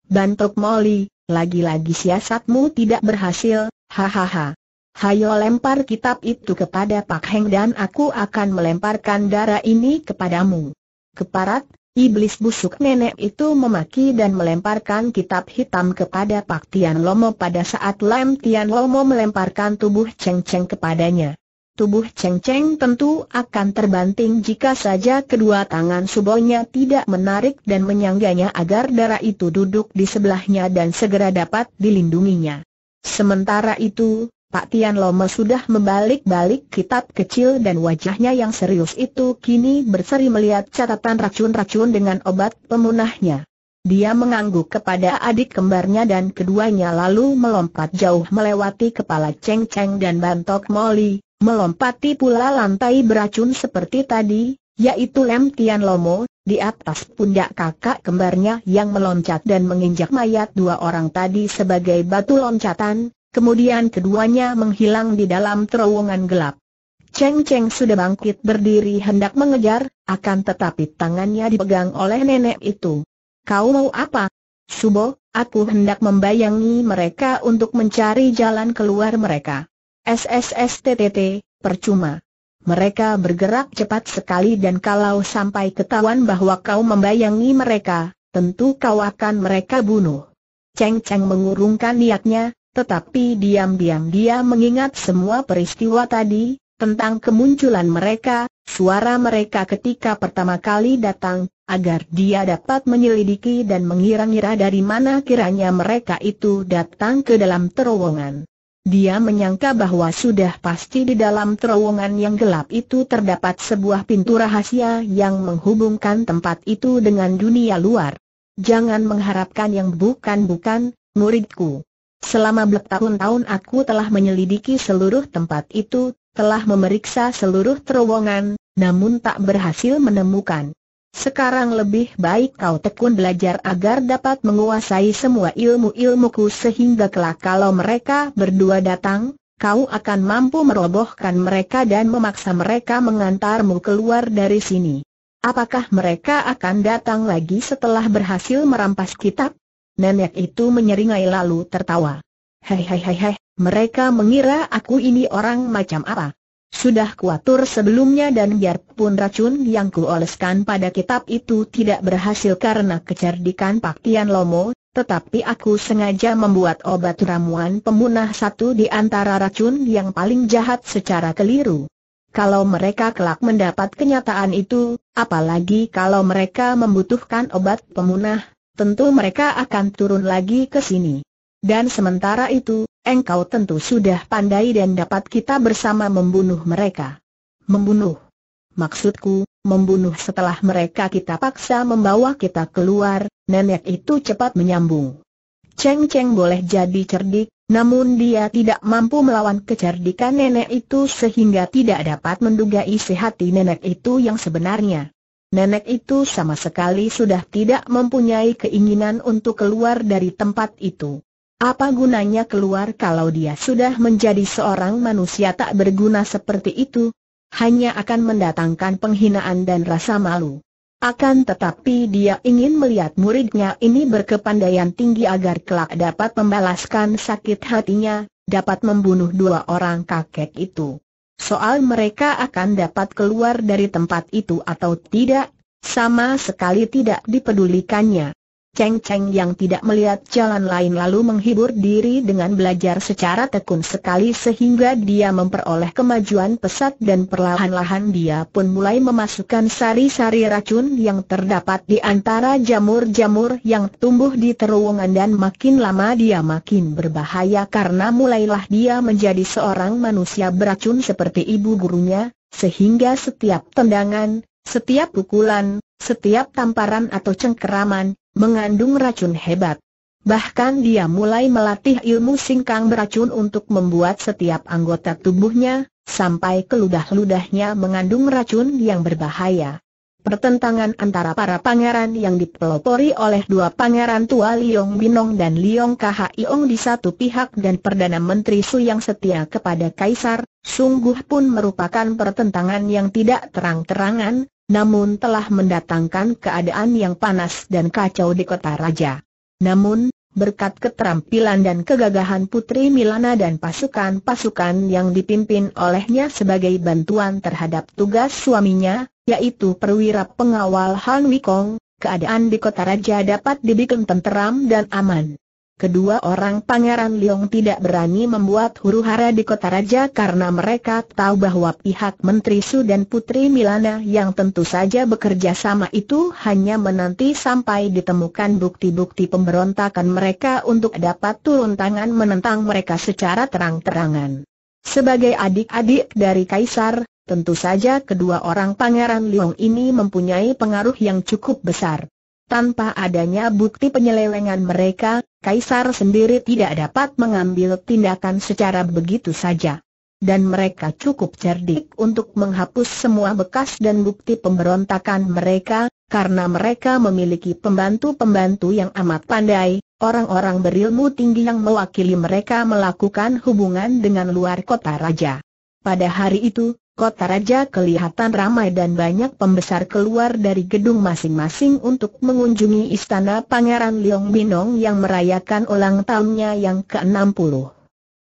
Bantuk Molly, lagi-lagi siasatmu tidak berhasil, hahaha. Hayo lempar kitab itu kepada Pak Heng dan aku akan melemparkan darah ini kepadamu. Keparat, iblis busuk nenek itu memaki dan melemparkan kitab hitam kepada Pak Tian Lomo pada saat Lem Tian Lomo melemparkan tubuh Cheng Cheng kepadanya tubuh Cheng Cheng tentu akan terbanting jika saja kedua tangan subonya tidak menarik dan menyangganya agar darah itu duduk di sebelahnya dan segera dapat dilindunginya. Sementara itu, Pak Tian Loma sudah membalik-balik kitab kecil dan wajahnya yang serius itu kini berseri melihat catatan racun-racun dengan obat pemunahnya. Dia mengangguk kepada adik kembarnya dan keduanya lalu melompat jauh melewati kepala Cheng Cheng dan bantok Molly, Melompati pula lantai beracun seperti tadi, yaitu Lem Tian Lomo, di atas pundak kakak kembarnya yang meloncat dan menginjak mayat dua orang tadi sebagai batu loncatan, kemudian keduanya menghilang di dalam terowongan gelap. Cheng Cheng sudah bangkit berdiri hendak mengejar, akan tetapi tangannya dipegang oleh nenek itu. Kau mau apa? Subo, aku hendak membayangi mereka untuk mencari jalan keluar mereka. SSSTTT, percuma. Mereka bergerak cepat sekali dan kalau sampai ketahuan bahwa kau membayangi mereka, tentu kau akan mereka bunuh. Cheng Cheng mengurungkan niatnya, tetapi diam-diam dia mengingat semua peristiwa tadi, tentang kemunculan mereka, suara mereka ketika pertama kali datang, agar dia dapat menyelidiki dan mengira-ngira dari mana kiranya mereka itu datang ke dalam terowongan. Dia menyangka bahwa sudah pasti di dalam terowongan yang gelap itu terdapat sebuah pintu rahasia yang menghubungkan tempat itu dengan dunia luar. Jangan mengharapkan yang bukan-bukan, muridku. Selama bertahun-tahun aku telah menyelidiki seluruh tempat itu, telah memeriksa seluruh terowongan, namun tak berhasil menemukan. Sekarang lebih baik kau tekun belajar agar dapat menguasai semua ilmu-ilmuku sehingga kelak kalau mereka berdua datang, kau akan mampu merobohkan mereka dan memaksa mereka mengantarmu keluar dari sini. Apakah mereka akan datang lagi setelah berhasil merampas kitab? Nenek itu menyeringai lalu tertawa. Hei hei hei hei, mereka mengira aku ini orang macam apa? Sudah kuatur sebelumnya dan biarpun racun yang kuoleskan pada kitab itu tidak berhasil karena kecerdikan Paktian Lomo, tetapi aku sengaja membuat obat ramuan pemunah satu di antara racun yang paling jahat secara keliru. Kalau mereka kelak mendapat kenyataan itu, apalagi kalau mereka membutuhkan obat pemunah, tentu mereka akan turun lagi ke sini. Dan sementara itu, engkau tentu sudah pandai dan dapat kita bersama membunuh mereka. Membunuh. Maksudku, membunuh setelah mereka kita paksa membawa kita keluar, nenek itu cepat menyambung. Cheng Cheng boleh jadi cerdik, namun dia tidak mampu melawan kecerdikan nenek itu sehingga tidak dapat menduga isi hati nenek itu yang sebenarnya. Nenek itu sama sekali sudah tidak mempunyai keinginan untuk keluar dari tempat itu. Apa gunanya keluar kalau dia sudah menjadi seorang manusia tak berguna seperti itu? Hanya akan mendatangkan penghinaan dan rasa malu. Akan tetapi dia ingin melihat muridnya ini berkepandaian tinggi agar kelak dapat membalaskan sakit hatinya, dapat membunuh dua orang kakek itu. Soal mereka akan dapat keluar dari tempat itu atau tidak, sama sekali tidak dipedulikannya. Ceng-ceng yang tidak melihat jalan lain lalu menghibur diri dengan belajar secara tekun sekali sehingga dia memperoleh kemajuan pesat dan perlahan-lahan dia pun mulai memasukkan sari-sari racun yang terdapat di antara jamur-jamur yang tumbuh di terowongan dan makin lama dia makin berbahaya karena mulailah dia menjadi seorang manusia beracun seperti ibu gurunya, sehingga setiap tendangan, setiap pukulan, setiap tamparan atau cengkeraman, mengandung racun hebat. Bahkan dia mulai melatih ilmu singkang beracun untuk membuat setiap anggota tubuhnya, sampai ke ludah-ludahnya mengandung racun yang berbahaya. Pertentangan antara para pangeran yang dipelopori oleh dua pangeran tua Liong Binong dan Liong Khiong di satu pihak dan Perdana Menteri Su yang setia kepada Kaisar, sungguh pun merupakan pertentangan yang tidak terang-terangan, namun telah mendatangkan keadaan yang panas dan kacau di kota raja. Namun, berkat keterampilan dan kegagahan Putri Milana dan pasukan-pasukan yang dipimpin olehnya sebagai bantuan terhadap tugas suaminya, yaitu perwira pengawal Han Wikong, keadaan di kota raja dapat dibikin tenteram dan aman. Kedua orang Pangeran Liong tidak berani membuat huru-hara di kota raja karena mereka tahu bahwa pihak Menteri Su dan Putri Milana yang tentu saja bekerja sama itu hanya menanti sampai ditemukan bukti-bukti pemberontakan mereka untuk dapat turun tangan menentang mereka secara terang-terangan. Sebagai adik-adik dari Kaisar, tentu saja kedua orang Pangeran Liong ini mempunyai pengaruh yang cukup besar. Tanpa adanya bukti penyelewengan mereka, Kaisar sendiri tidak dapat mengambil tindakan secara begitu saja. Dan mereka cukup cerdik untuk menghapus semua bekas dan bukti pemberontakan mereka, karena mereka memiliki pembantu-pembantu yang amat pandai, orang-orang berilmu tinggi yang mewakili mereka melakukan hubungan dengan luar kota raja. Pada hari itu, kota raja kelihatan ramai dan banyak pembesar keluar dari gedung masing-masing untuk mengunjungi istana Pangeran Liong Binong yang merayakan ulang tahunnya yang ke-60.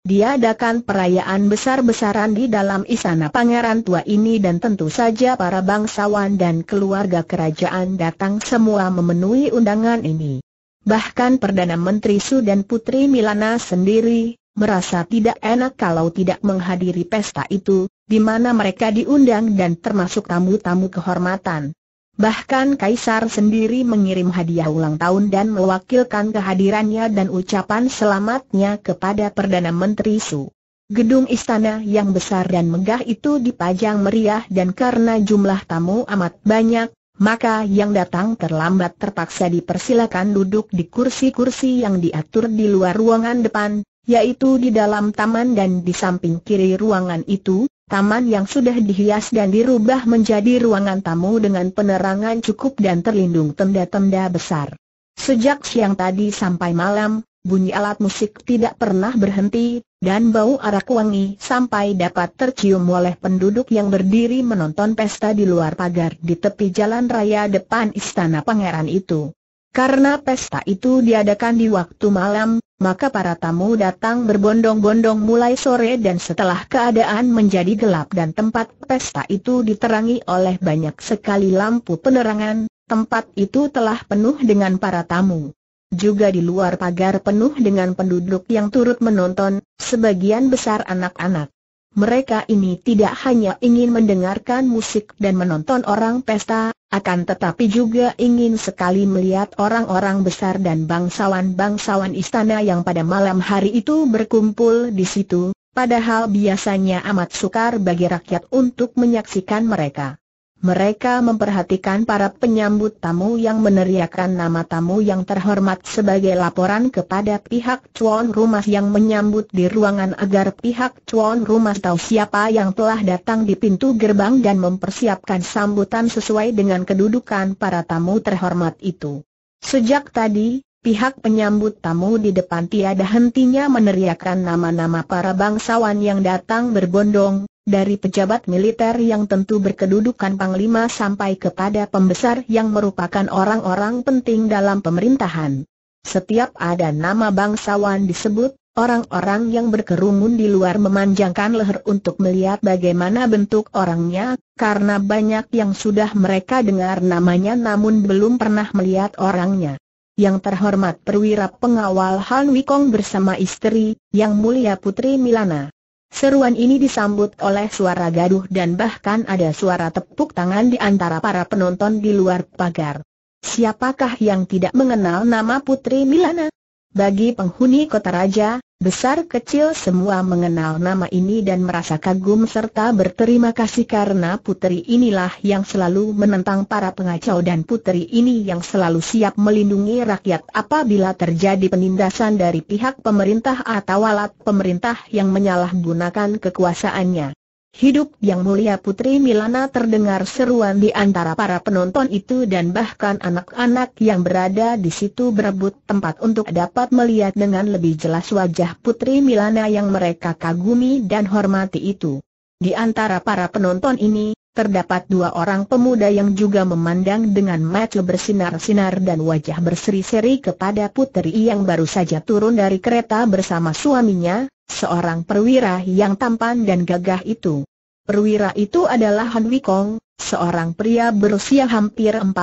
Diadakan perayaan besar-besaran di dalam istana pangeran tua ini dan tentu saja para bangsawan dan keluarga kerajaan datang semua memenuhi undangan ini. Bahkan Perdana Menteri Su dan Putri Milana sendiri, merasa tidak enak kalau tidak menghadiri pesta itu, di mana mereka diundang dan termasuk tamu-tamu kehormatan. Bahkan Kaisar sendiri mengirim hadiah ulang tahun dan mewakilkan kehadirannya dan ucapan selamatnya kepada Perdana Menteri Su. Gedung istana yang besar dan megah itu dipajang meriah dan karena jumlah tamu amat banyak, maka yang datang terlambat terpaksa dipersilakan duduk di kursi-kursi yang diatur di luar ruangan depan, yaitu di dalam taman dan di samping kiri ruangan itu, Taman yang sudah dihias dan dirubah menjadi ruangan tamu dengan penerangan cukup dan terlindung tenda-tenda besar. Sejak siang tadi sampai malam, bunyi alat musik tidak pernah berhenti, dan bau arak wangi sampai dapat tercium oleh penduduk yang berdiri menonton pesta di luar pagar di tepi jalan raya depan istana pangeran itu. Karena pesta itu diadakan di waktu malam, maka para tamu datang berbondong-bondong mulai sore dan setelah keadaan menjadi gelap dan tempat pesta itu diterangi oleh banyak sekali lampu penerangan, tempat itu telah penuh dengan para tamu. Juga di luar pagar penuh dengan penduduk yang turut menonton, sebagian besar anak-anak. Mereka ini tidak hanya ingin mendengarkan musik dan menonton orang pesta, akan tetapi juga ingin sekali melihat orang-orang besar dan bangsawan-bangsawan istana yang pada malam hari itu berkumpul di situ, padahal biasanya amat sukar bagi rakyat untuk menyaksikan mereka. Mereka memperhatikan para penyambut tamu yang meneriakan nama tamu yang terhormat sebagai laporan kepada pihak cuan rumah yang menyambut di ruangan agar pihak cuan rumah tahu siapa yang telah datang di pintu gerbang dan mempersiapkan sambutan sesuai dengan kedudukan para tamu terhormat itu. Sejak tadi, pihak penyambut tamu di depan tiada hentinya meneriakan nama-nama para bangsawan yang datang berbondong dari pejabat militer yang tentu berkedudukan Panglima sampai kepada pembesar yang merupakan orang-orang penting dalam pemerintahan. Setiap ada nama bangsawan disebut, orang-orang yang berkerumun di luar memanjangkan leher untuk melihat bagaimana bentuk orangnya, karena banyak yang sudah mereka dengar namanya namun belum pernah melihat orangnya. Yang terhormat perwira pengawal Han Wikong bersama istri, yang mulia Putri Milana. Seruan ini disambut oleh suara gaduh dan bahkan ada suara tepuk tangan di antara para penonton di luar pagar. Siapakah yang tidak mengenal nama Putri Milana? Bagi penghuni kota raja, besar kecil semua mengenal nama ini dan merasa kagum serta berterima kasih karena puteri inilah yang selalu menentang para pengacau dan puteri ini yang selalu siap melindungi rakyat apabila terjadi penindasan dari pihak pemerintah atau alat pemerintah yang menyalahgunakan kekuasaannya. Hidup yang mulia Putri Milana terdengar seruan di antara para penonton itu dan bahkan anak-anak yang berada di situ berebut tempat untuk dapat melihat dengan lebih jelas wajah Putri Milana yang mereka kagumi dan hormati itu. Di antara para penonton ini, terdapat dua orang pemuda yang juga memandang dengan mata bersinar-sinar dan wajah berseri-seri kepada Putri yang baru saja turun dari kereta bersama suaminya, Seorang perwira yang tampan dan gagah itu. Perwira itu adalah Han Wikong, seorang pria berusia hampir 40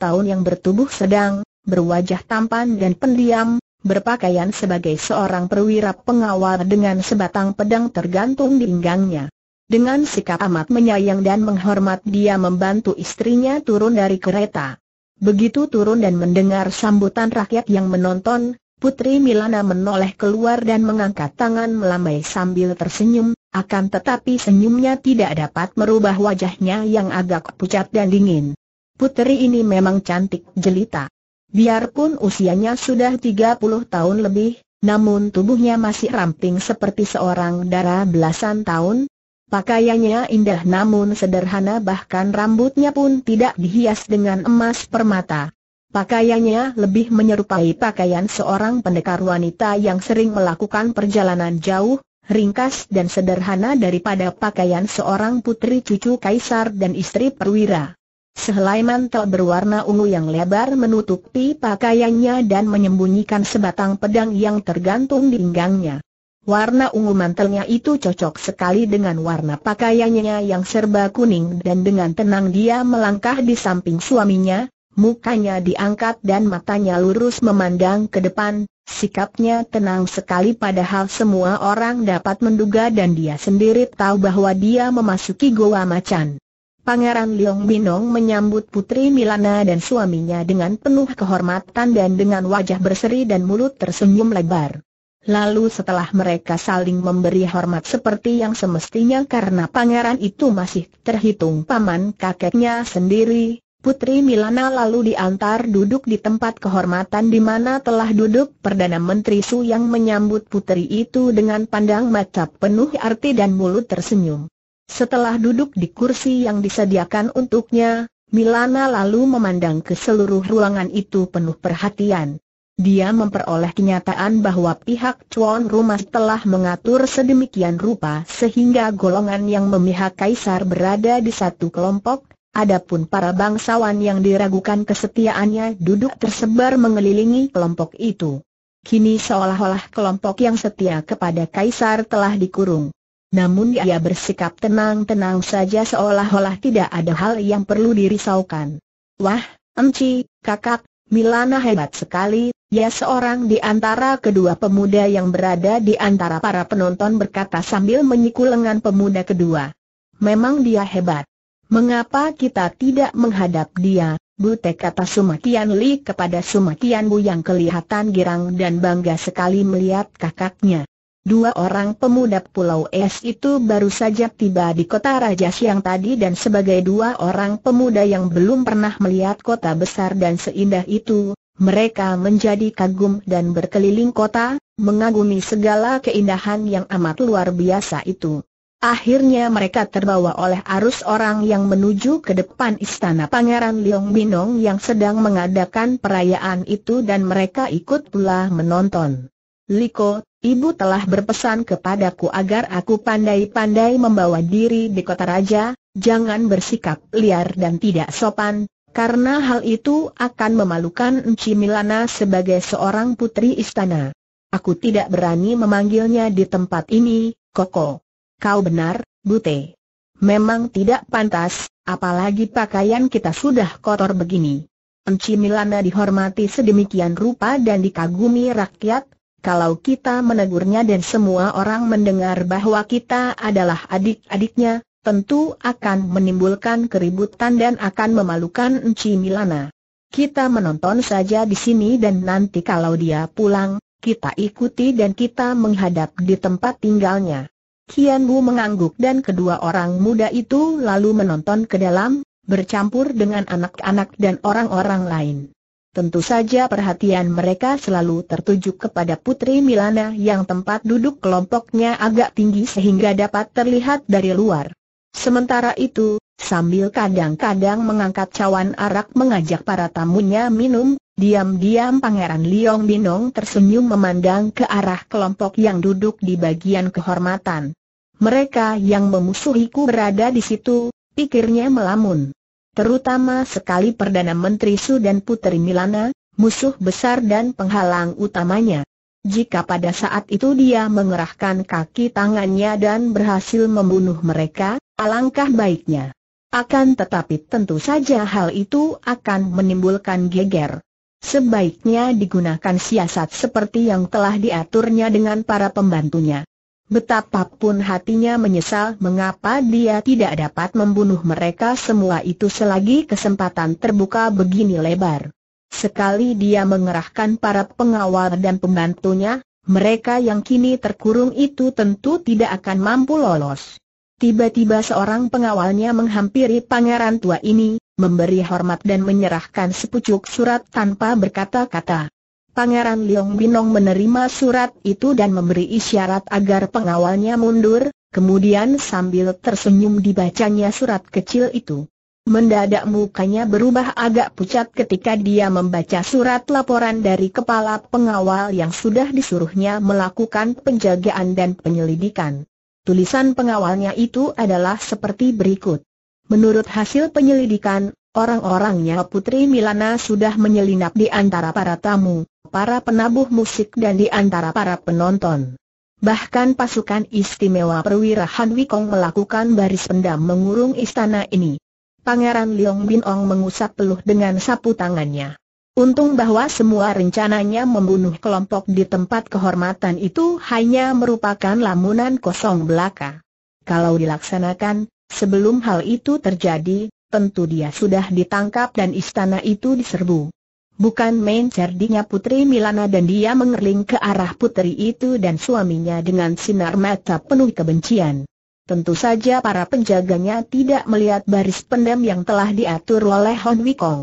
tahun yang bertubuh sedang, berwajah tampan dan pendiam, berpakaian sebagai seorang perwira pengawal dengan sebatang pedang tergantung di pinggangnya. Dengan sikap amat menyayang dan menghormat dia membantu istrinya turun dari kereta. Begitu turun dan mendengar sambutan rakyat yang menonton, Putri Milana menoleh keluar dan mengangkat tangan melambai sambil tersenyum, akan tetapi senyumnya tidak dapat merubah wajahnya yang agak pucat dan dingin. Putri ini memang cantik jelita. Biarpun usianya sudah 30 tahun lebih, namun tubuhnya masih ramping seperti seorang dara belasan tahun. Pakaiannya indah namun sederhana bahkan rambutnya pun tidak dihias dengan emas permata. Pakaiannya lebih menyerupai pakaian seorang pendekar wanita yang sering melakukan perjalanan jauh, ringkas dan sederhana daripada pakaian seorang putri cucu kaisar dan istri perwira. Sehelai mantel berwarna ungu yang lebar menutupi pakaiannya dan menyembunyikan sebatang pedang yang tergantung di pinggangnya. Warna ungu mantelnya itu cocok sekali dengan warna pakaiannya yang serba kuning dan dengan tenang dia melangkah di samping suaminya, Mukanya diangkat dan matanya lurus memandang ke depan, sikapnya tenang sekali padahal semua orang dapat menduga dan dia sendiri tahu bahwa dia memasuki goa macan. Pangeran Leong Binong menyambut Putri Milana dan suaminya dengan penuh kehormatan dan dengan wajah berseri dan mulut tersenyum lebar. Lalu setelah mereka saling memberi hormat seperti yang semestinya karena pangeran itu masih terhitung paman kakeknya sendiri, Putri Milana lalu diantar duduk di tempat kehormatan di mana telah duduk Perdana Menteri Su yang menyambut putri itu dengan pandang mata penuh arti dan mulut tersenyum. Setelah duduk di kursi yang disediakan untuknya, Milana lalu memandang ke seluruh ruangan itu penuh perhatian. Dia memperoleh kenyataan bahwa pihak tuan rumah telah mengatur sedemikian rupa sehingga golongan yang memihak kaisar berada di satu kelompok, Adapun para bangsawan yang diragukan kesetiaannya duduk tersebar mengelilingi kelompok itu. Kini seolah-olah kelompok yang setia kepada Kaisar telah dikurung. Namun dia bersikap tenang-tenang saja seolah-olah tidak ada hal yang perlu dirisaukan. Wah, Enci, kakak, Milana hebat sekali, ya seorang di antara kedua pemuda yang berada di antara para penonton berkata sambil menyikul lengan pemuda kedua. Memang dia hebat. Mengapa kita tidak menghadap dia? Butek kata Sumakian Li kepada Sumakian Bu yang kelihatan girang dan bangga sekali melihat kakaknya. Dua orang pemuda Pulau Es itu baru saja tiba di kota Raja Siang tadi dan sebagai dua orang pemuda yang belum pernah melihat kota besar dan seindah itu, mereka menjadi kagum dan berkeliling kota, mengagumi segala keindahan yang amat luar biasa itu. Akhirnya mereka terbawa oleh arus orang yang menuju ke depan istana Pangeran Liong Binong yang sedang mengadakan perayaan itu dan mereka ikut pula menonton. Liko, ibu telah berpesan kepadaku agar aku pandai-pandai membawa diri di kota raja, jangan bersikap liar dan tidak sopan, karena hal itu akan memalukan Enci Milana sebagai seorang putri istana. Aku tidak berani memanggilnya di tempat ini, Koko. Kau benar, Bute. Memang tidak pantas, apalagi pakaian kita sudah kotor begini. Enci Milana dihormati sedemikian rupa dan dikagumi rakyat, kalau kita menegurnya dan semua orang mendengar bahwa kita adalah adik-adiknya, tentu akan menimbulkan keributan dan akan memalukan Enci Milana. Kita menonton saja di sini dan nanti kalau dia pulang, kita ikuti dan kita menghadap di tempat tinggalnya. Kian Wu mengangguk dan kedua orang muda itu lalu menonton ke dalam, bercampur dengan anak-anak dan orang-orang lain. Tentu saja perhatian mereka selalu tertuju kepada Putri Milana yang tempat duduk kelompoknya agak tinggi sehingga dapat terlihat dari luar. Sementara itu, sambil kadang-kadang mengangkat cawan arak mengajak para tamunya minum, Diam-diam Pangeran Liong Binong tersenyum memandang ke arah kelompok yang duduk di bagian kehormatan. Mereka yang memusuhiku berada di situ, pikirnya melamun. Terutama sekali Perdana Menteri Su dan Putri Milana, musuh besar dan penghalang utamanya. Jika pada saat itu dia mengerahkan kaki tangannya dan berhasil membunuh mereka, alangkah baiknya. Akan tetapi tentu saja hal itu akan menimbulkan geger. Sebaiknya digunakan siasat seperti yang telah diaturnya dengan para pembantunya. Betapapun hatinya menyesal mengapa dia tidak dapat membunuh mereka semua itu selagi kesempatan terbuka begini lebar. Sekali dia mengerahkan para pengawal dan pembantunya, mereka yang kini terkurung itu tentu tidak akan mampu lolos. Tiba-tiba seorang pengawalnya menghampiri pangeran tua ini, memberi hormat dan menyerahkan sepucuk surat tanpa berkata-kata. Pangeran Liong Binong menerima surat itu dan memberi isyarat agar pengawalnya mundur, kemudian sambil tersenyum dibacanya surat kecil itu. Mendadak mukanya berubah agak pucat ketika dia membaca surat laporan dari kepala pengawal yang sudah disuruhnya melakukan penjagaan dan penyelidikan. Tulisan pengawalnya itu adalah seperti berikut. Menurut hasil penyelidikan, orang-orangnya Putri Milana sudah menyelinap di antara para tamu, para penabuh musik dan di antara para penonton. Bahkan pasukan istimewa perwira Han Wikong melakukan baris pendam mengurung istana ini. Pangeran Leong Bin Ong mengusap peluh dengan sapu tangannya. Untung bahwa semua rencananya membunuh kelompok di tempat kehormatan itu hanya merupakan lamunan kosong belaka. Kalau dilaksanakan, Sebelum hal itu terjadi, tentu dia sudah ditangkap dan istana itu diserbu. Bukan main cerdinya Putri Milana dan dia mengerling ke arah putri itu dan suaminya dengan sinar mata penuh kebencian. Tentu saja para penjaganya tidak melihat baris pendam yang telah diatur oleh Hon Wikong.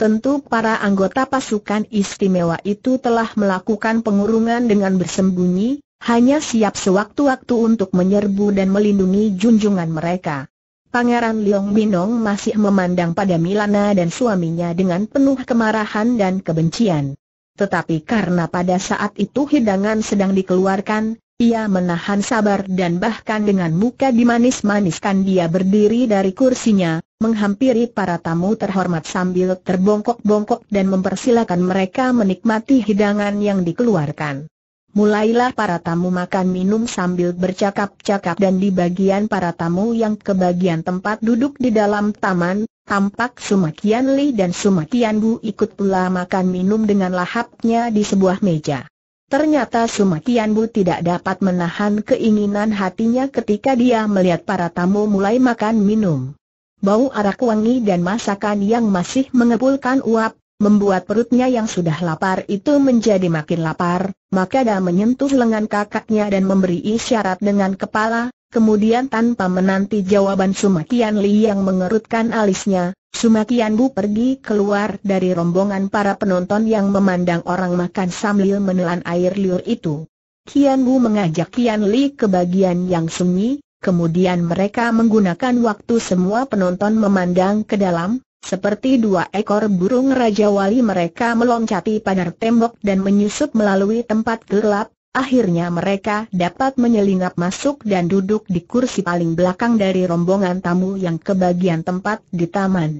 Tentu para anggota pasukan istimewa itu telah melakukan pengurungan dengan bersembunyi, hanya siap sewaktu-waktu untuk menyerbu dan melindungi junjungan mereka. Pangeran Liong Binong masih memandang pada Milana dan suaminya dengan penuh kemarahan dan kebencian. Tetapi karena pada saat itu hidangan sedang dikeluarkan, ia menahan sabar dan bahkan dengan muka dimanis-maniskan dia berdiri dari kursinya, menghampiri para tamu terhormat sambil terbongkok-bongkok dan mempersilakan mereka menikmati hidangan yang dikeluarkan. Mulailah para tamu makan minum sambil bercakap-cakap dan di bagian para tamu yang kebagian tempat duduk di dalam taman, Tampak Sumakian Li dan Sumakian Bu ikut pula makan minum dengan lahapnya di sebuah meja. Ternyata Sumakian Bu tidak dapat menahan keinginan hatinya ketika dia melihat para tamu mulai makan minum. Bau arak wangi dan masakan yang masih mengepulkan uap, membuat perutnya yang sudah lapar itu menjadi makin lapar, maka dia menyentuh lengan kakaknya dan memberi isyarat dengan kepala, kemudian tanpa menanti jawaban Sumakian Li yang mengerutkan alisnya, Sumakian Bu pergi keluar dari rombongan para penonton yang memandang orang makan sambil menelan air liur itu. Kian Bu mengajak Kian Li ke bagian yang sunyi, Kemudian mereka menggunakan waktu semua penonton memandang ke dalam, seperti dua ekor burung Raja Wali mereka meloncati pagar tembok dan menyusup melalui tempat gelap, akhirnya mereka dapat menyelinap masuk dan duduk di kursi paling belakang dari rombongan tamu yang kebagian tempat di taman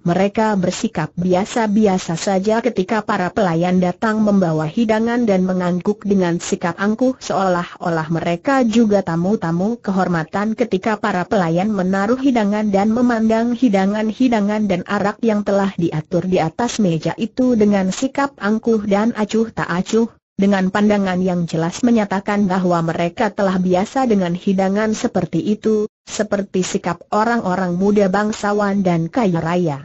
mereka bersikap biasa-biasa saja ketika para pelayan datang membawa hidangan dan mengangguk dengan sikap angkuh seolah-olah mereka juga tamu-tamu kehormatan ketika para pelayan menaruh hidangan dan memandang hidangan-hidangan dan arak yang telah diatur di atas meja itu dengan sikap angkuh dan acuh tak acuh, dengan pandangan yang jelas menyatakan bahwa mereka telah biasa dengan hidangan seperti itu, seperti sikap orang-orang muda bangsawan dan kaya raya.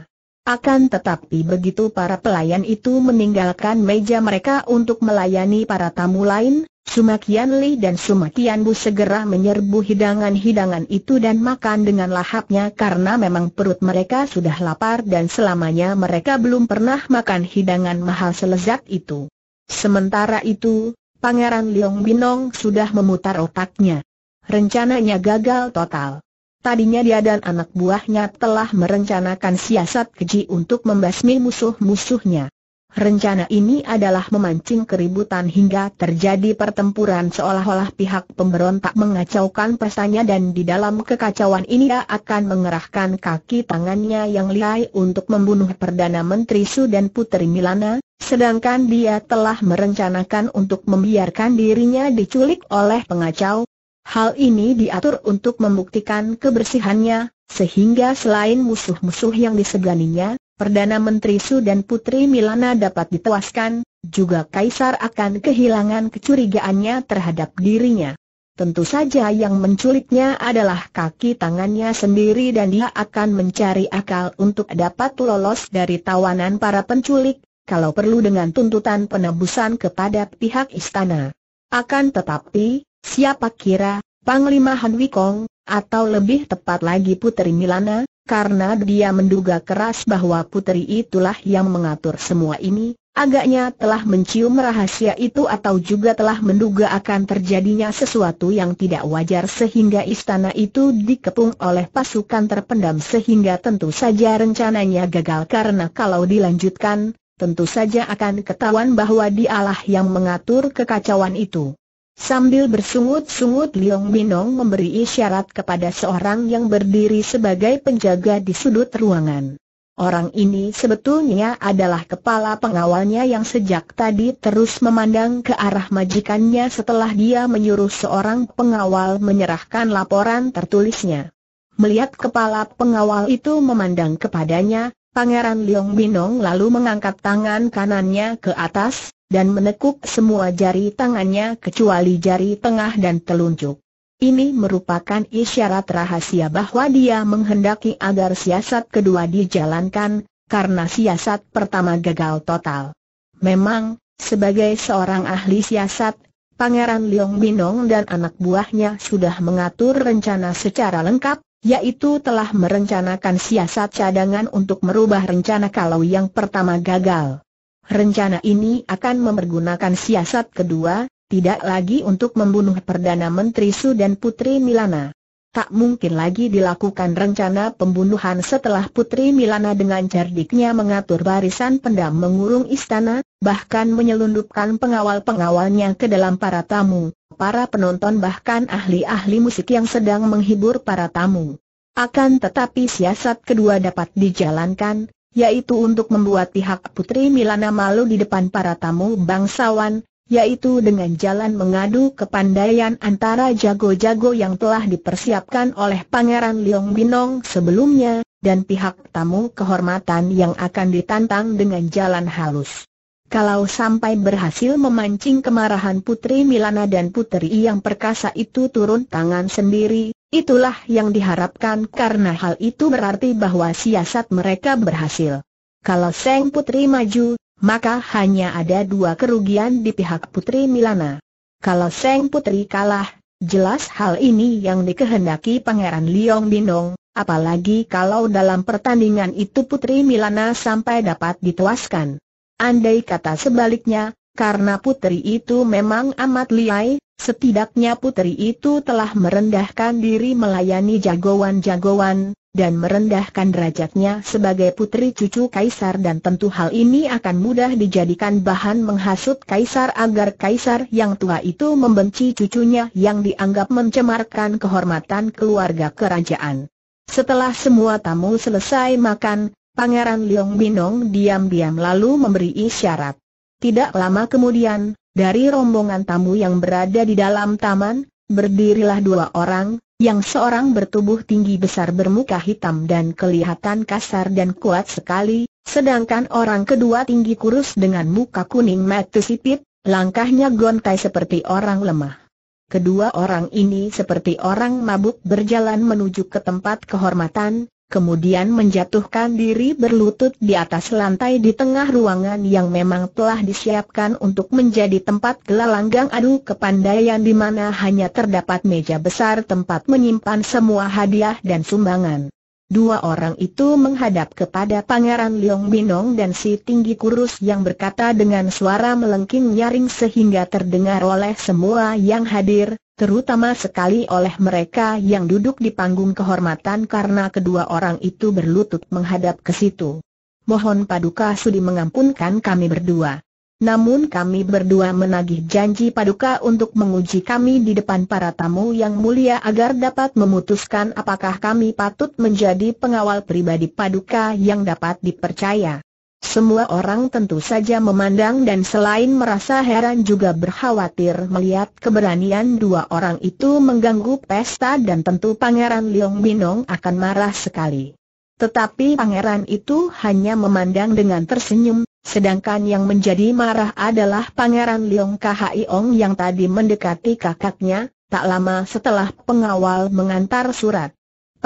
Akan tetapi begitu para pelayan itu meninggalkan meja mereka untuk melayani para tamu lain, Sumakian Li dan Sumakian Bu segera menyerbu hidangan-hidangan itu dan makan dengan lahapnya karena memang perut mereka sudah lapar dan selamanya mereka belum pernah makan hidangan mahal selezat itu. Sementara itu, Pangeran Liong Binong sudah memutar otaknya rencananya gagal total. Tadinya dia dan anak buahnya telah merencanakan siasat keji untuk membasmi musuh-musuhnya. Rencana ini adalah memancing keributan hingga terjadi pertempuran seolah-olah pihak pemberontak mengacaukan pesannya dan di dalam kekacauan ini dia akan mengerahkan kaki tangannya yang lihai untuk membunuh Perdana Menteri Su dan Puteri Milana, sedangkan dia telah merencanakan untuk membiarkan dirinya diculik oleh pengacau, Hal ini diatur untuk membuktikan kebersihannya, sehingga selain musuh-musuh yang diseganinya, Perdana Menteri Su dan Putri Milana dapat ditewaskan, juga Kaisar akan kehilangan kecurigaannya terhadap dirinya. Tentu saja yang menculiknya adalah kaki tangannya sendiri dan dia akan mencari akal untuk dapat lolos dari tawanan para penculik, kalau perlu dengan tuntutan penebusan kepada pihak istana. Akan tetapi, Siapa kira, Panglima Han Wikong, atau lebih tepat lagi Puteri Milana, karena dia menduga keras bahwa putri itulah yang mengatur semua ini, agaknya telah mencium rahasia itu atau juga telah menduga akan terjadinya sesuatu yang tidak wajar sehingga istana itu dikepung oleh pasukan terpendam sehingga tentu saja rencananya gagal karena kalau dilanjutkan, tentu saja akan ketahuan bahwa dialah yang mengatur kekacauan itu. Sambil bersungut-sungut Liong Binong memberi isyarat kepada seorang yang berdiri sebagai penjaga di sudut ruangan. Orang ini sebetulnya adalah kepala pengawalnya yang sejak tadi terus memandang ke arah majikannya setelah dia menyuruh seorang pengawal menyerahkan laporan tertulisnya. Melihat kepala pengawal itu memandang kepadanya, Pangeran Liong Binong lalu mengangkat tangan kanannya ke atas, dan menekuk semua jari tangannya kecuali jari tengah dan telunjuk. Ini merupakan isyarat rahasia bahwa dia menghendaki agar siasat kedua dijalankan, karena siasat pertama gagal total. Memang, sebagai seorang ahli siasat, Pangeran Liong Binong dan anak buahnya sudah mengatur rencana secara lengkap, yaitu telah merencanakan siasat cadangan untuk merubah rencana kalau yang pertama gagal. Rencana ini akan mempergunakan siasat kedua, tidak lagi untuk membunuh Perdana Menteri Su dan Putri Milana. Tak mungkin lagi dilakukan rencana pembunuhan setelah Putri Milana dengan cerdiknya mengatur barisan pendam mengurung istana, bahkan menyelundupkan pengawal-pengawalnya ke dalam para tamu, para penonton bahkan ahli-ahli musik yang sedang menghibur para tamu. Akan tetapi siasat kedua dapat dijalankan, yaitu untuk membuat pihak Putri Milana malu di depan para tamu bangsawan, yaitu dengan jalan mengadu kepandaian antara jago-jago yang telah dipersiapkan oleh Pangeran Liong Binong sebelumnya, dan pihak tamu kehormatan yang akan ditantang dengan jalan halus. Kalau sampai berhasil memancing kemarahan Putri Milana dan Putri yang perkasa itu turun tangan sendiri, itulah yang diharapkan karena hal itu berarti bahwa siasat mereka berhasil. Kalau Seng Putri maju, maka hanya ada dua kerugian di pihak Putri Milana. Kalau Seng Putri kalah, jelas hal ini yang dikehendaki Pangeran Liong Binong, apalagi kalau dalam pertandingan itu Putri Milana sampai dapat dituaskan. Andai kata sebaliknya, karena putri itu memang amat liai, setidaknya putri itu telah merendahkan diri melayani jagoan-jagoan, dan merendahkan derajatnya sebagai putri cucu kaisar dan tentu hal ini akan mudah dijadikan bahan menghasut kaisar agar kaisar yang tua itu membenci cucunya yang dianggap mencemarkan kehormatan keluarga kerajaan. Setelah semua tamu selesai makan, Pangeran Liong Binong diam-diam lalu memberi isyarat. Tidak lama kemudian, dari rombongan tamu yang berada di dalam taman, berdirilah dua orang, yang seorang bertubuh tinggi besar bermuka hitam dan kelihatan kasar dan kuat sekali, sedangkan orang kedua tinggi kurus dengan muka kuning mata sipit, langkahnya gontai seperti orang lemah. Kedua orang ini seperti orang mabuk berjalan menuju ke tempat kehormatan, kemudian menjatuhkan diri berlutut di atas lantai di tengah ruangan yang memang telah disiapkan untuk menjadi tempat gelanggang adu kepandaian di mana hanya terdapat meja besar tempat menyimpan semua hadiah dan sumbangan. Dua orang itu menghadap kepada Pangeran Leong Binong dan si tinggi kurus yang berkata dengan suara melengking nyaring sehingga terdengar oleh semua yang hadir, terutama sekali oleh mereka yang duduk di panggung kehormatan karena kedua orang itu berlutut menghadap ke situ. Mohon Paduka sudi mengampunkan kami berdua. Namun kami berdua menagih janji Paduka untuk menguji kami di depan para tamu yang mulia agar dapat memutuskan apakah kami patut menjadi pengawal pribadi Paduka yang dapat dipercaya. Semua orang tentu saja memandang dan selain merasa heran juga berkhawatir melihat keberanian dua orang itu mengganggu pesta dan tentu Pangeran Liong Binong akan marah sekali. Tetapi pangeran itu hanya memandang dengan tersenyum, sedangkan yang menjadi marah adalah pangeran Liong Ong yang tadi mendekati kakaknya, tak lama setelah pengawal mengantar surat.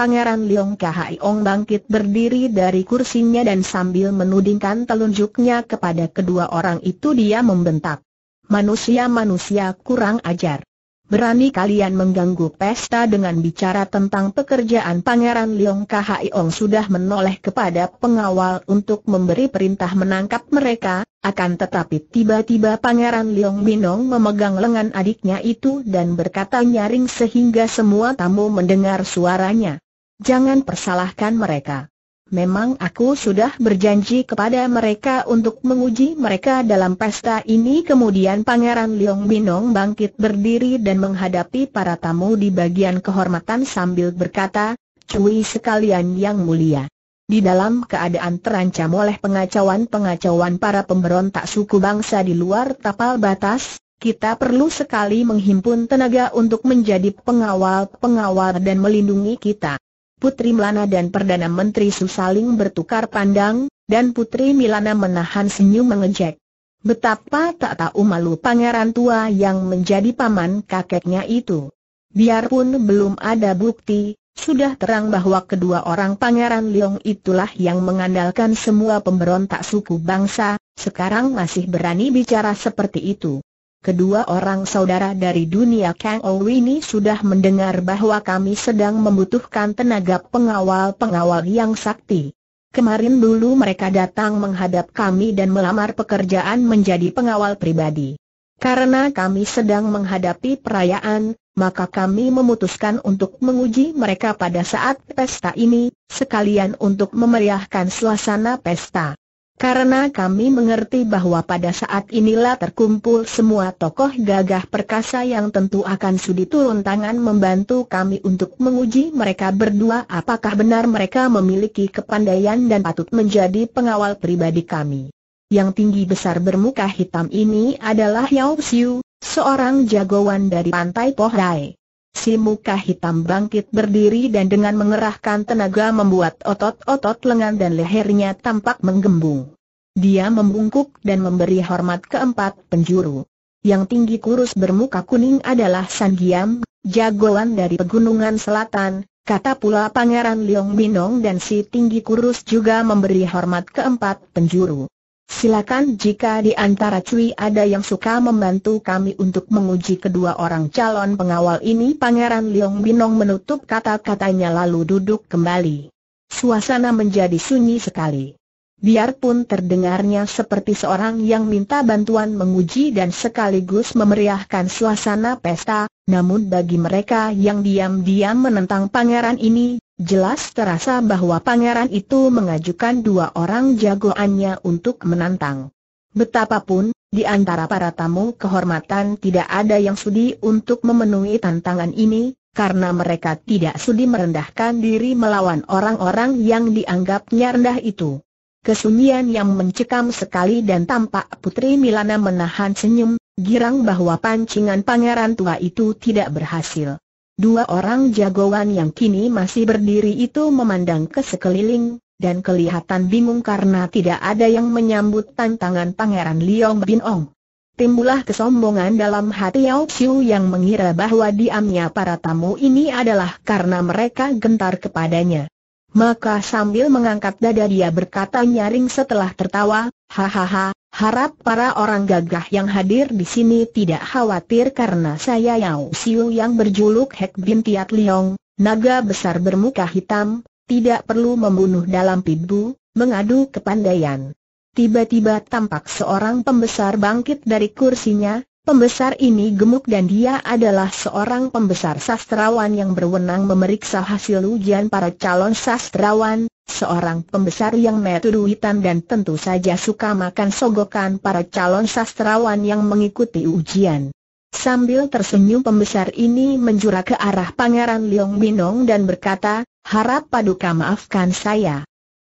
Pangeran Leong Ong bangkit berdiri dari kursinya dan sambil menudingkan telunjuknya kepada kedua orang itu dia membentak. Manusia-manusia kurang ajar. Berani kalian mengganggu pesta dengan bicara tentang pekerjaan Pangeran Leong Ong sudah menoleh kepada pengawal untuk memberi perintah menangkap mereka, akan tetapi tiba-tiba Pangeran Leong Binong memegang lengan adiknya itu dan berkata nyaring sehingga semua tamu mendengar suaranya. Jangan persalahkan mereka. Memang aku sudah berjanji kepada mereka untuk menguji mereka dalam pesta ini Kemudian Pangeran Liong Binong bangkit berdiri dan menghadapi para tamu di bagian kehormatan sambil berkata, Cui sekalian yang mulia Di dalam keadaan terancam oleh pengacauan-pengacauan para pemberontak suku bangsa di luar tapal batas Kita perlu sekali menghimpun tenaga untuk menjadi pengawal-pengawal dan melindungi kita Putri Milana dan Perdana Menteri Su saling bertukar pandang, dan Putri Milana menahan senyum mengejek. Betapa tak tahu malu pangeran tua yang menjadi paman kakeknya itu. Biarpun belum ada bukti, sudah terang bahwa kedua orang pangeran Liong itulah yang mengandalkan semua pemberontak suku bangsa, sekarang masih berani bicara seperti itu kedua orang saudara dari dunia Kang Ou ini sudah mendengar bahwa kami sedang membutuhkan tenaga pengawal-pengawal yang sakti. Kemarin dulu mereka datang menghadap kami dan melamar pekerjaan menjadi pengawal pribadi. Karena kami sedang menghadapi perayaan, maka kami memutuskan untuk menguji mereka pada saat pesta ini, sekalian untuk memeriahkan suasana pesta. Karena kami mengerti bahwa pada saat inilah terkumpul semua tokoh gagah perkasa yang tentu akan sudi turun tangan membantu kami untuk menguji mereka berdua apakah benar mereka memiliki kepandaian dan patut menjadi pengawal pribadi kami. Yang tinggi besar bermuka hitam ini adalah Yao Xiu, seorang jagoan dari pantai Pohdai. Si muka hitam bangkit berdiri dan dengan mengerahkan tenaga membuat otot-otot lengan dan lehernya tampak menggembung. Dia membungkuk dan memberi hormat keempat penjuru. Yang tinggi kurus bermuka kuning adalah San Giam, jagoan dari pegunungan selatan, kata pula Pangeran Liong Binong dan si tinggi kurus juga memberi hormat keempat penjuru. Silakan jika di antara cuy ada yang suka membantu kami untuk menguji kedua orang calon pengawal ini Pangeran Leong Binong menutup kata-katanya lalu duduk kembali. Suasana menjadi sunyi sekali. Biarpun terdengarnya seperti seorang yang minta bantuan menguji dan sekaligus memeriahkan suasana pesta, namun bagi mereka yang diam-diam menentang pangeran ini, Jelas terasa bahwa pangeran itu mengajukan dua orang jagoannya untuk menantang. Betapapun, di antara para tamu kehormatan tidak ada yang sudi untuk memenuhi tantangan ini, karena mereka tidak sudi merendahkan diri melawan orang-orang yang dianggapnya rendah itu. Kesunyian yang mencekam sekali dan tampak Putri Milana menahan senyum, girang bahwa pancingan pangeran tua itu tidak berhasil. Dua orang jagoan yang kini masih berdiri itu memandang ke sekeliling, dan kelihatan bingung karena tidak ada yang menyambut tantangan Pangeran Liong Bin Ong. Timbulah kesombongan dalam hati Yao Xiu yang mengira bahwa diamnya para tamu ini adalah karena mereka gentar kepadanya. Maka sambil mengangkat dada dia berkata nyaring setelah tertawa, hahaha, harap para orang gagah yang hadir di sini tidak khawatir karena saya Yao Siu yang berjuluk Hek Bin Tiat Liong, naga besar bermuka hitam, tidak perlu membunuh dalam pibu, mengadu kepandaian. Tiba-tiba tampak seorang pembesar bangkit dari kursinya, Pembesar ini gemuk dan dia adalah seorang pembesar sastrawan yang berwenang memeriksa hasil ujian para calon sastrawan, seorang pembesar yang metuduitan dan tentu saja suka makan sogokan para calon sastrawan yang mengikuti ujian. Sambil tersenyum pembesar ini menjura ke arah Pangeran Liong Binong dan berkata, harap paduka maafkan saya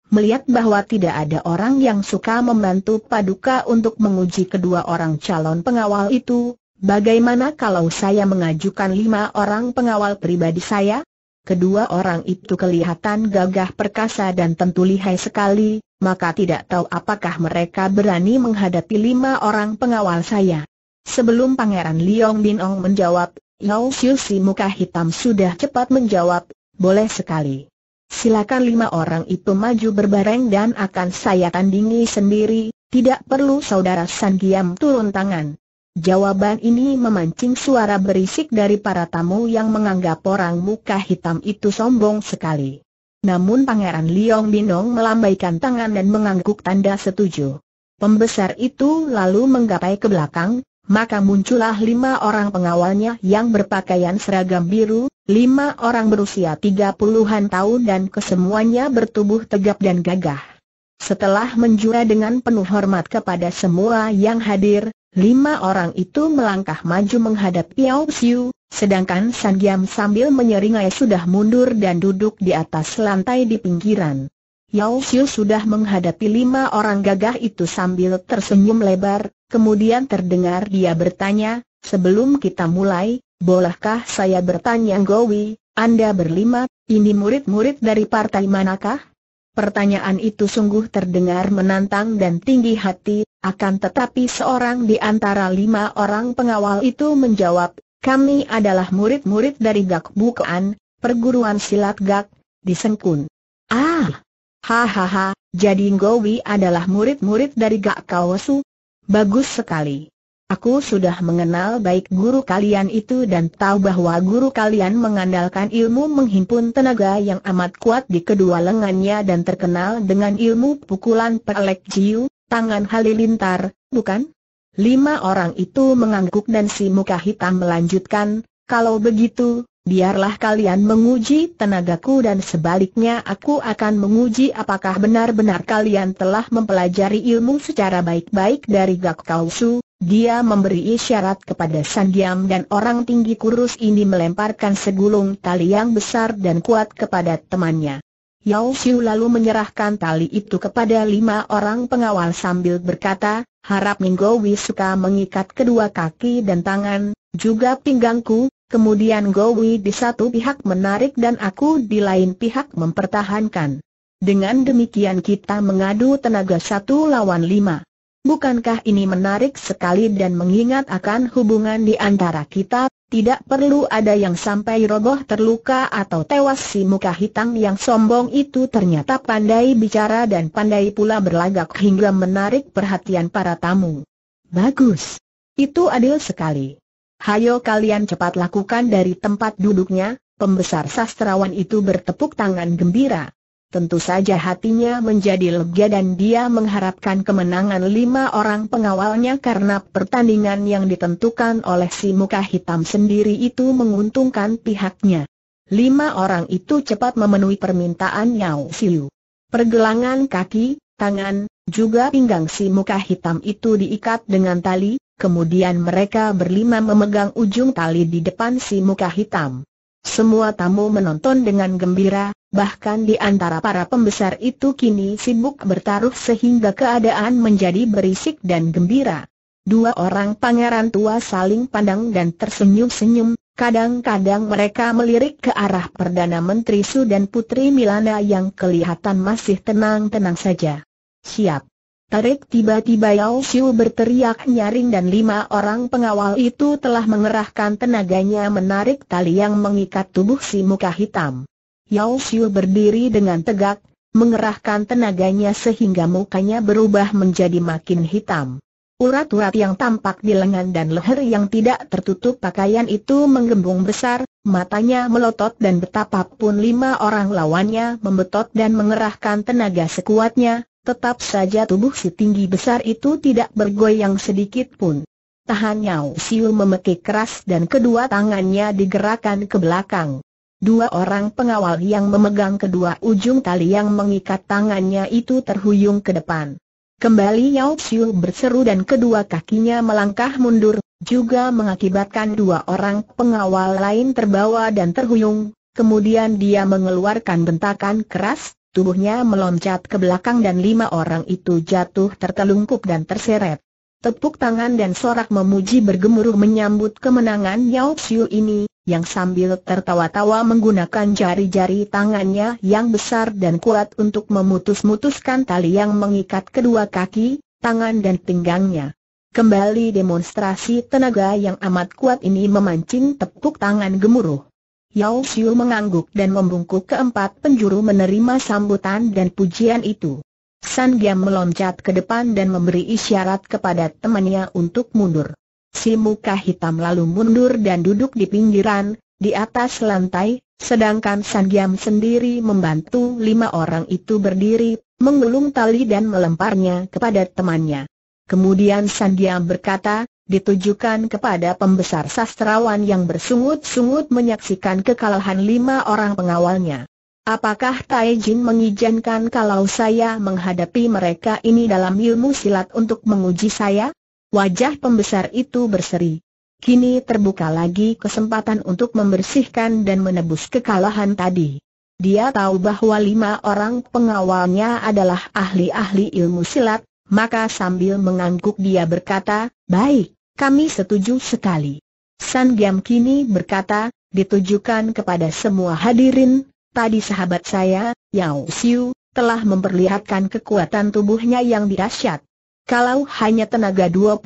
melihat bahwa tidak ada orang yang suka membantu Paduka untuk menguji kedua orang calon pengawal itu, bagaimana kalau saya mengajukan lima orang pengawal pribadi saya? Kedua orang itu kelihatan gagah perkasa dan tentu lihai sekali, maka tidak tahu apakah mereka berani menghadapi lima orang pengawal saya. Sebelum Pangeran Liong Binong menjawab, Yao Siu si muka hitam sudah cepat menjawab, boleh sekali. Silakan lima orang itu maju berbareng dan akan saya tandingi sendiri, tidak perlu saudara sanggiam turun tangan. Jawaban ini memancing suara berisik dari para tamu yang menganggap orang muka hitam itu sombong sekali. Namun Pangeran Liong Binong melambaikan tangan dan mengangguk tanda setuju. Pembesar itu lalu menggapai ke belakang, maka muncullah lima orang pengawalnya yang berpakaian seragam biru, Lima orang berusia tiga puluhan tahun dan kesemuanya bertubuh tegap dan gagah. Setelah menjura dengan penuh hormat kepada semua yang hadir, lima orang itu melangkah maju menghadap Yao Xiu, sedangkan San Giam sambil menyeringai sudah mundur dan duduk di atas lantai di pinggiran. Yao Xiu sudah menghadapi lima orang gagah itu sambil tersenyum lebar, kemudian terdengar dia bertanya, Sebelum kita mulai, Bolehkah saya bertanya Gowi, Anda berlima, ini murid-murid dari partai manakah? Pertanyaan itu sungguh terdengar menantang dan tinggi hati, akan tetapi seorang di antara lima orang pengawal itu menjawab, kami adalah murid-murid dari Gak Bukaan, perguruan silat Gak, di Sengkun. Ah! Hahaha, jadi Gowi adalah murid-murid dari Gak Kawasu? Bagus sekali. Aku sudah mengenal baik guru kalian itu dan tahu bahwa guru kalian mengandalkan ilmu menghimpun tenaga yang amat kuat di kedua lengannya dan terkenal dengan ilmu pukulan pelek jiu, tangan halilintar, bukan? Lima orang itu mengangguk dan si muka hitam melanjutkan, kalau begitu, biarlah kalian menguji tenagaku dan sebaliknya aku akan menguji apakah benar-benar kalian telah mempelajari ilmu secara baik-baik dari Gak Kausu, dia memberi isyarat kepada Sandiam dan orang tinggi kurus ini melemparkan segulung tali yang besar dan kuat kepada temannya. Yao Xiu lalu menyerahkan tali itu kepada lima orang pengawal sambil berkata, harap Wei suka mengikat kedua kaki dan tangan, juga pinggangku, kemudian Gowi di satu pihak menarik dan aku di lain pihak mempertahankan. Dengan demikian kita mengadu tenaga satu lawan lima. Bukankah ini menarik sekali dan mengingat akan hubungan di antara kita, tidak perlu ada yang sampai roboh terluka atau tewas si muka hitam yang sombong itu ternyata pandai bicara dan pandai pula berlagak hingga menarik perhatian para tamu. Bagus. Itu adil sekali. Hayo kalian cepat lakukan dari tempat duduknya, pembesar sastrawan itu bertepuk tangan gembira tentu saja hatinya menjadi lega dan dia mengharapkan kemenangan lima orang pengawalnya karena pertandingan yang ditentukan oleh si muka hitam sendiri itu menguntungkan pihaknya. Lima orang itu cepat memenuhi permintaan Yao Siu. Pergelangan kaki, tangan, juga pinggang si muka hitam itu diikat dengan tali, kemudian mereka berlima memegang ujung tali di depan si muka hitam. Semua tamu menonton dengan gembira, bahkan di antara para pembesar itu kini sibuk bertaruh sehingga keadaan menjadi berisik dan gembira. Dua orang pangeran tua saling pandang dan tersenyum-senyum, kadang-kadang mereka melirik ke arah Perdana Menteri Su dan Putri Milana yang kelihatan masih tenang-tenang saja. Siap. Tarik tiba-tiba Yao Xiu berteriak nyaring dan lima orang pengawal itu telah mengerahkan tenaganya menarik tali yang mengikat tubuh si muka hitam. Yao Xiu berdiri dengan tegak, mengerahkan tenaganya sehingga mukanya berubah menjadi makin hitam. Urat-urat yang tampak di lengan dan leher yang tidak tertutup pakaian itu menggembung besar, matanya melotot dan betapapun lima orang lawannya membetot dan mengerahkan tenaga sekuatnya, Tetap saja tubuh setinggi besar itu tidak bergoyang sedikit pun. Tahan Yao Siu memekik keras dan kedua tangannya digerakkan ke belakang. Dua orang pengawal yang memegang kedua ujung tali yang mengikat tangannya itu terhuyung ke depan. Kembali Yao Siu berseru dan kedua kakinya melangkah mundur, juga mengakibatkan dua orang pengawal lain terbawa dan terhuyung. Kemudian dia mengeluarkan bentakan keras, Tubuhnya meloncat ke belakang dan lima orang itu jatuh tertelungkup dan terseret. Tepuk tangan dan sorak memuji bergemuruh menyambut kemenangan Yao Xiu ini, yang sambil tertawa-tawa menggunakan jari-jari tangannya yang besar dan kuat untuk memutus-mutuskan tali yang mengikat kedua kaki, tangan dan pinggangnya. Kembali demonstrasi tenaga yang amat kuat ini memancing tepuk tangan gemuruh. Yao Xiu mengangguk dan membungkuk keempat penjuru menerima sambutan dan pujian itu. San Giam meloncat ke depan dan memberi isyarat kepada temannya untuk mundur. Si muka hitam lalu mundur dan duduk di pinggiran, di atas lantai, sedangkan San Giam sendiri membantu lima orang itu berdiri, menggulung tali dan melemparnya kepada temannya. Kemudian San Giam berkata, ditujukan kepada pembesar sastrawan yang bersungut-sungut menyaksikan kekalahan lima orang pengawalnya. Apakah Tai Jin mengizinkan kalau saya menghadapi mereka ini dalam ilmu silat untuk menguji saya? Wajah pembesar itu berseri. Kini terbuka lagi kesempatan untuk membersihkan dan menebus kekalahan tadi. Dia tahu bahwa lima orang pengawalnya adalah ahli-ahli ilmu silat, maka sambil mengangguk dia berkata, Baik, kami setuju sekali. San Giam kini berkata, ditujukan kepada semua hadirin, tadi sahabat saya, Yao Xiu, telah memperlihatkan kekuatan tubuhnya yang dahsyat. Kalau hanya tenaga 25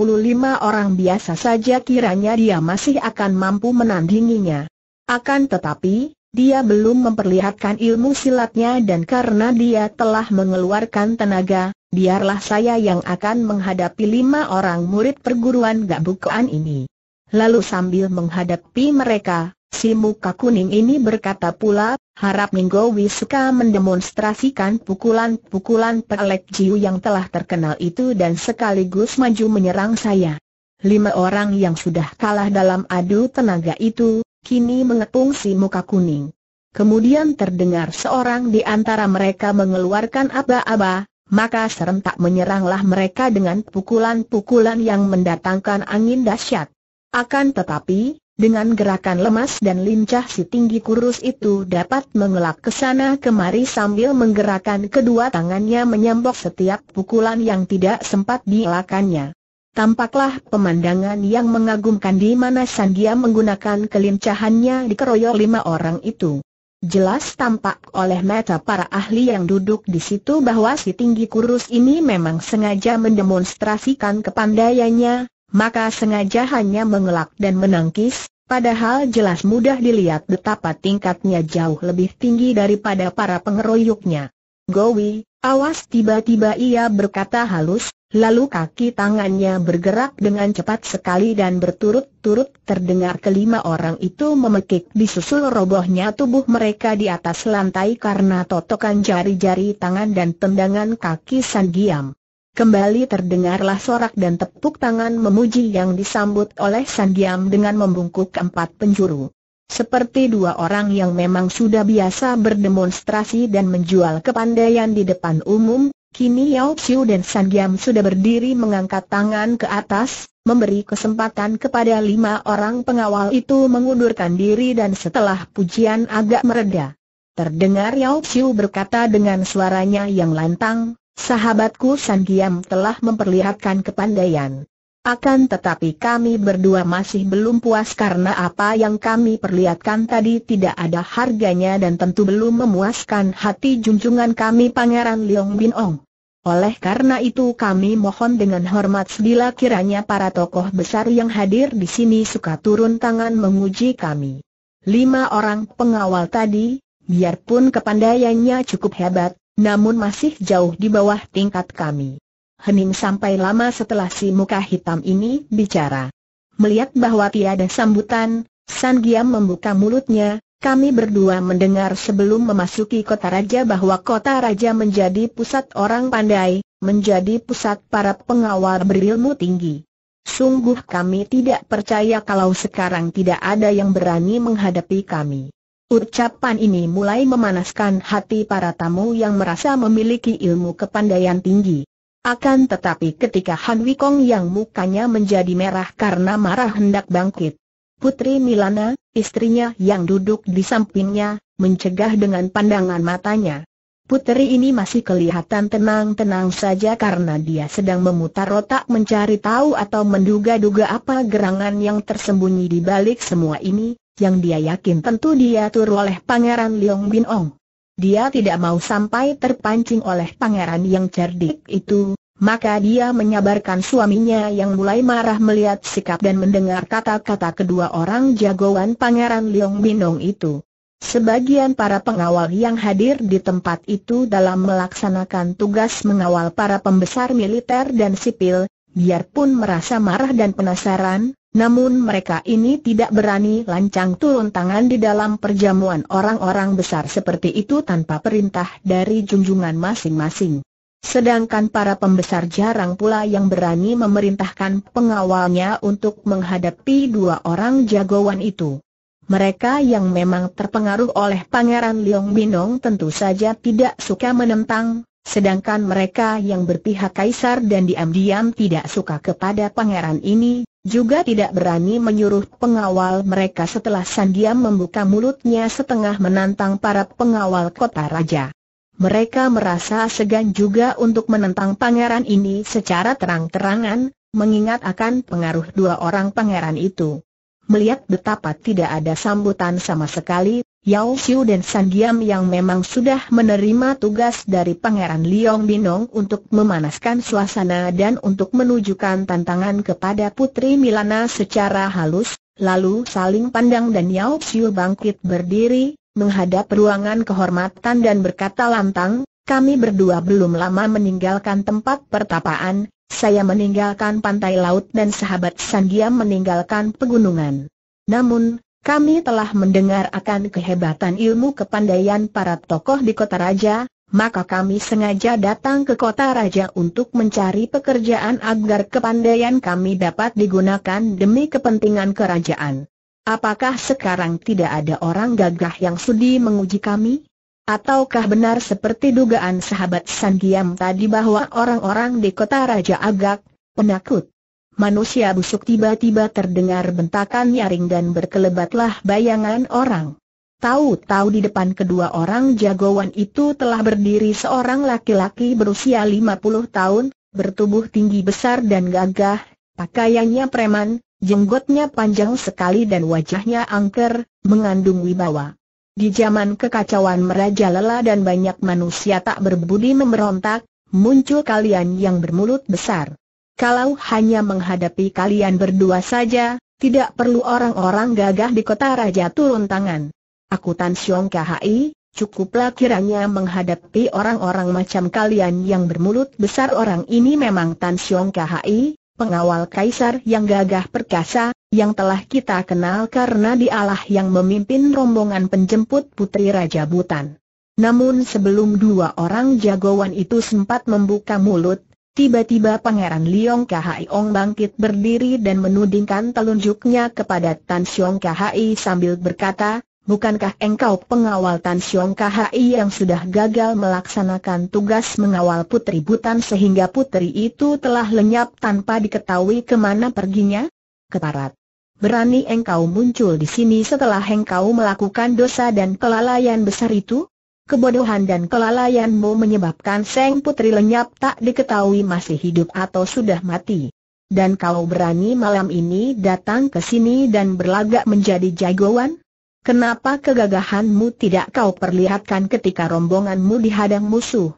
orang biasa saja kiranya dia masih akan mampu menandinginya. Akan tetapi, dia belum memperlihatkan ilmu silatnya dan karena dia telah mengeluarkan tenaga, biarlah saya yang akan menghadapi lima orang murid perguruan gabukan ini. Lalu sambil menghadapi mereka, si muka kuning ini berkata pula, harap Minggo Wisuka mendemonstrasikan pukulan-pukulan pelek jiu yang telah terkenal itu dan sekaligus maju menyerang saya. Lima orang yang sudah kalah dalam adu tenaga itu, kini mengepung si muka kuning. Kemudian terdengar seorang di antara mereka mengeluarkan aba-aba, maka serentak menyeranglah mereka dengan pukulan-pukulan yang mendatangkan angin dahsyat. Akan tetapi, dengan gerakan lemas dan lincah si tinggi kurus itu dapat mengelak ke sana kemari sambil menggerakkan kedua tangannya menyambok setiap pukulan yang tidak sempat dielakannya. Tampaklah pemandangan yang mengagumkan di mana Sanggia menggunakan kelincahannya dikeroyok lima orang itu. Jelas tampak oleh mata para ahli yang duduk di situ bahwa si tinggi kurus ini memang sengaja mendemonstrasikan kepandaiannya, maka sengaja hanya mengelak dan menangkis, padahal jelas mudah dilihat betapa tingkatnya jauh lebih tinggi daripada para pengeroyoknya. Gowi, awas tiba-tiba ia berkata halus, Lalu kaki tangannya bergerak dengan cepat sekali dan berturut-turut terdengar kelima orang itu memekik disusul robohnya tubuh mereka di atas lantai karena totokan jari-jari tangan dan tendangan kaki San Giam. Kembali terdengarlah sorak dan tepuk tangan memuji yang disambut oleh San Giam dengan membungkuk keempat penjuru. Seperti dua orang yang memang sudah biasa berdemonstrasi dan menjual kepandaian di depan umum, Kini Yao Chiu dan San Giam sudah berdiri mengangkat tangan ke atas, memberi kesempatan kepada lima orang pengawal itu mengundurkan diri dan setelah pujian agak mereda. Terdengar Yao Chiu berkata dengan suaranya yang lantang, sahabatku San Giam telah memperlihatkan kepandaian. Akan tetapi kami berdua masih belum puas karena apa yang kami perlihatkan tadi tidak ada harganya dan tentu belum memuaskan hati junjungan kami Pangeran Leong Bin Ong. Oleh karena itu kami mohon dengan hormat bila kiranya para tokoh besar yang hadir di sini suka turun tangan menguji kami. Lima orang pengawal tadi, biarpun kepandaiannya cukup hebat, namun masih jauh di bawah tingkat kami hening sampai lama setelah si muka hitam ini bicara. Melihat bahwa tiada sambutan, San Giam membuka mulutnya, kami berdua mendengar sebelum memasuki kota raja bahwa kota raja menjadi pusat orang pandai, menjadi pusat para pengawal berilmu tinggi. Sungguh kami tidak percaya kalau sekarang tidak ada yang berani menghadapi kami. Ucapan ini mulai memanaskan hati para tamu yang merasa memiliki ilmu kepandaian tinggi. Akan tetapi ketika Han Wikong yang mukanya menjadi merah karena marah hendak bangkit. Putri Milana, istrinya yang duduk di sampingnya, mencegah dengan pandangan matanya. Putri ini masih kelihatan tenang-tenang saja karena dia sedang memutar otak mencari tahu atau menduga-duga apa gerangan yang tersembunyi di balik semua ini, yang dia yakin tentu diatur oleh Pangeran Leong Bin Ong. Dia tidak mau sampai terpancing oleh pangeran yang cerdik itu, maka dia menyabarkan suaminya yang mulai marah melihat sikap dan mendengar kata-kata kedua orang jagoan pangeran Liong Binong itu. Sebagian para pengawal yang hadir di tempat itu dalam melaksanakan tugas mengawal para pembesar militer dan sipil, biarpun merasa marah dan penasaran, namun mereka ini tidak berani lancang turun tangan di dalam perjamuan orang-orang besar seperti itu tanpa perintah dari junjungan masing-masing. Sedangkan para pembesar jarang pula yang berani memerintahkan pengawalnya untuk menghadapi dua orang jagoan itu. Mereka yang memang terpengaruh oleh Pangeran Liong Binong tentu saja tidak suka menentang, sedangkan mereka yang berpihak kaisar dan diam-diam tidak suka kepada pangeran ini, juga tidak berani menyuruh pengawal mereka setelah Sandiam membuka mulutnya setengah menantang para pengawal kota raja. Mereka merasa segan juga untuk menentang pangeran ini secara terang-terangan, mengingat akan pengaruh dua orang pangeran itu. Melihat betapa tidak ada sambutan sama sekali, Yao Xiu dan San Giam yang memang sudah menerima tugas dari Pangeran Liong Binong untuk memanaskan suasana dan untuk menunjukkan tantangan kepada Putri Milana secara halus, lalu saling pandang dan Yao Xiu bangkit berdiri, menghadap ruangan kehormatan dan berkata lantang, kami berdua belum lama meninggalkan tempat pertapaan, saya meninggalkan pantai laut dan sahabat San Giam meninggalkan pegunungan. Namun, kami telah mendengar akan kehebatan ilmu kepandaian para tokoh di kota raja, maka kami sengaja datang ke kota raja untuk mencari pekerjaan agar kepandaian kami dapat digunakan demi kepentingan kerajaan. Apakah sekarang tidak ada orang gagah yang sudi menguji kami? Ataukah benar seperti dugaan sahabat Sanggiam tadi bahwa orang-orang di kota raja agak penakut? Manusia busuk tiba-tiba terdengar bentakan nyaring dan berkelebatlah bayangan orang. Tahu-tahu di depan kedua orang jagoan itu telah berdiri seorang laki-laki berusia 50 tahun, bertubuh tinggi besar dan gagah, pakaiannya preman, jenggotnya panjang sekali dan wajahnya angker, mengandung wibawa. Di zaman kekacauan merajalela dan banyak manusia tak berbudi memberontak, muncul kalian yang bermulut besar. Kalau hanya menghadapi kalian berdua saja, tidak perlu orang-orang gagah di kota raja turun tangan. Aku Tan Siong KHI, cukuplah kiranya menghadapi orang-orang macam kalian yang bermulut besar orang ini memang Tan Siong KHI, pengawal kaisar yang gagah perkasa, yang telah kita kenal karena dialah yang memimpin rombongan penjemput putri Raja Butan. Namun sebelum dua orang jagoan itu sempat membuka mulut, Tiba-tiba Pangeran Liong Ong bangkit berdiri dan menudingkan telunjuknya kepada Tan Xiong Khae, sambil berkata, Bukankah engkau pengawal Tan Xiong Khae yang sudah gagal melaksanakan tugas mengawal putri Butan sehingga putri itu telah lenyap tanpa diketahui kemana perginya? Keparat. Berani engkau muncul di sini setelah engkau melakukan dosa dan kelalaian besar itu? kebodohan dan kelalaianmu menyebabkan Seng Putri lenyap tak diketahui masih hidup atau sudah mati. Dan kau berani malam ini datang ke sini dan berlagak menjadi jagoan? Kenapa kegagahanmu tidak kau perlihatkan ketika rombonganmu dihadang musuh?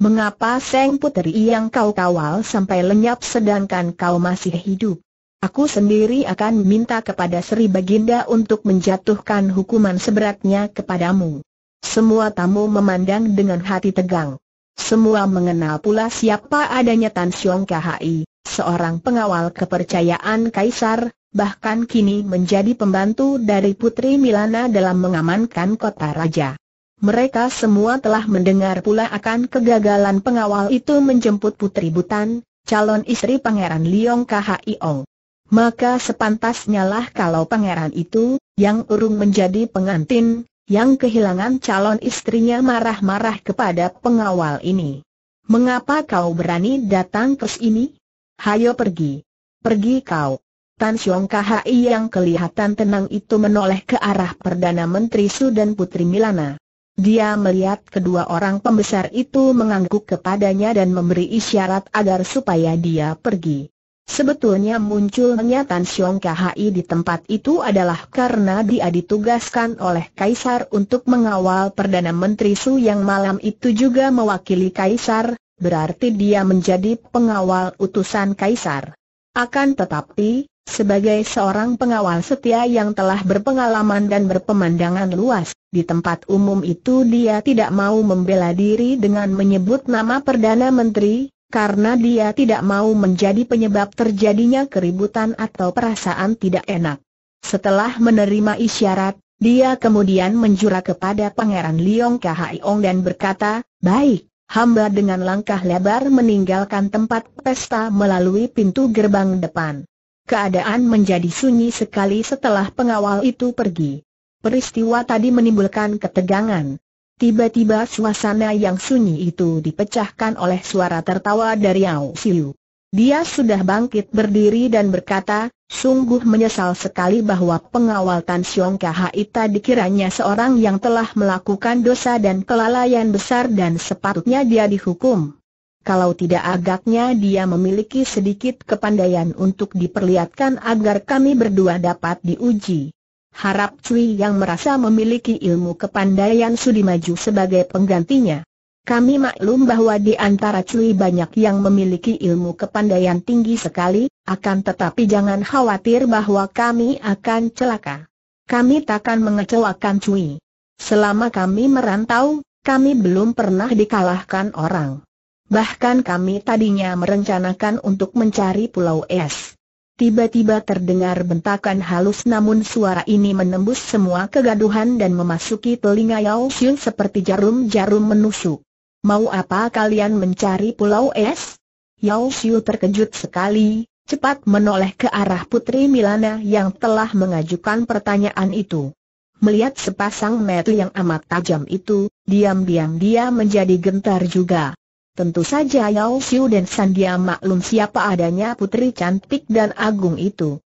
Mengapa Seng Putri yang kau kawal sampai lenyap sedangkan kau masih hidup? Aku sendiri akan minta kepada Sri Baginda untuk menjatuhkan hukuman seberatnya kepadamu. Semua tamu memandang dengan hati tegang. Semua mengenal pula siapa adanya Tan Siong KHI, seorang pengawal kepercayaan Kaisar, bahkan kini menjadi pembantu dari Putri Milana dalam mengamankan kota raja. Mereka semua telah mendengar pula akan kegagalan pengawal itu menjemput Putri Butan, calon istri Pangeran Liong KHI Ong. Maka sepantasnya lah kalau pangeran itu, yang urung menjadi pengantin, yang kehilangan calon istrinya marah-marah kepada pengawal ini. Mengapa kau berani datang ke sini? Hayo pergi. Pergi kau. Tan Siong KHI yang kelihatan tenang itu menoleh ke arah Perdana Menteri Su dan Putri Milana. Dia melihat kedua orang pembesar itu mengangguk kepadanya dan memberi isyarat agar supaya dia pergi. Sebetulnya munculnya Tan Xiong Khai di tempat itu adalah karena dia ditugaskan oleh Kaisar untuk mengawal Perdana Menteri Su yang malam itu juga mewakili Kaisar, berarti dia menjadi pengawal utusan Kaisar. Akan tetapi, sebagai seorang pengawal setia yang telah berpengalaman dan berpemandangan luas, di tempat umum itu dia tidak mau membela diri dengan menyebut nama Perdana Menteri, karena dia tidak mau menjadi penyebab terjadinya keributan atau perasaan tidak enak. Setelah menerima isyarat, dia kemudian menjura kepada Pangeran Liong Kahaiong dan berkata, Baik, hamba dengan langkah lebar meninggalkan tempat pesta melalui pintu gerbang depan. Keadaan menjadi sunyi sekali setelah pengawal itu pergi. Peristiwa tadi menimbulkan ketegangan. Tiba-tiba suasana yang sunyi itu dipecahkan oleh suara tertawa dari Yao Siu. Dia sudah bangkit berdiri dan berkata, sungguh menyesal sekali bahwa pengawal Tan Siong Kha tadi dikiranya seorang yang telah melakukan dosa dan kelalaian besar dan sepatutnya dia dihukum. Kalau tidak agaknya dia memiliki sedikit kepandaian untuk diperlihatkan agar kami berdua dapat diuji. Harap Cui yang merasa memiliki ilmu kepandaian sudi maju sebagai penggantinya. Kami maklum bahwa di antara Cui banyak yang memiliki ilmu kepandaian tinggi sekali, akan tetapi jangan khawatir bahwa kami akan celaka. Kami takkan mengecewakan Cui. Selama kami merantau, kami belum pernah dikalahkan orang. Bahkan kami tadinya merencanakan untuk mencari Pulau Es. Tiba-tiba terdengar bentakan halus namun suara ini menembus semua kegaduhan dan memasuki telinga Yao Xiu seperti jarum-jarum menusuk. Mau apa kalian mencari pulau es? Yao Xiu terkejut sekali, cepat menoleh ke arah Putri Milana yang telah mengajukan pertanyaan itu. Melihat sepasang mata yang amat tajam itu, diam-diam dia menjadi gentar juga. Tentu saja Yao Xiu dan Sandia maklum siapa adanya putri cantik dan agung itu.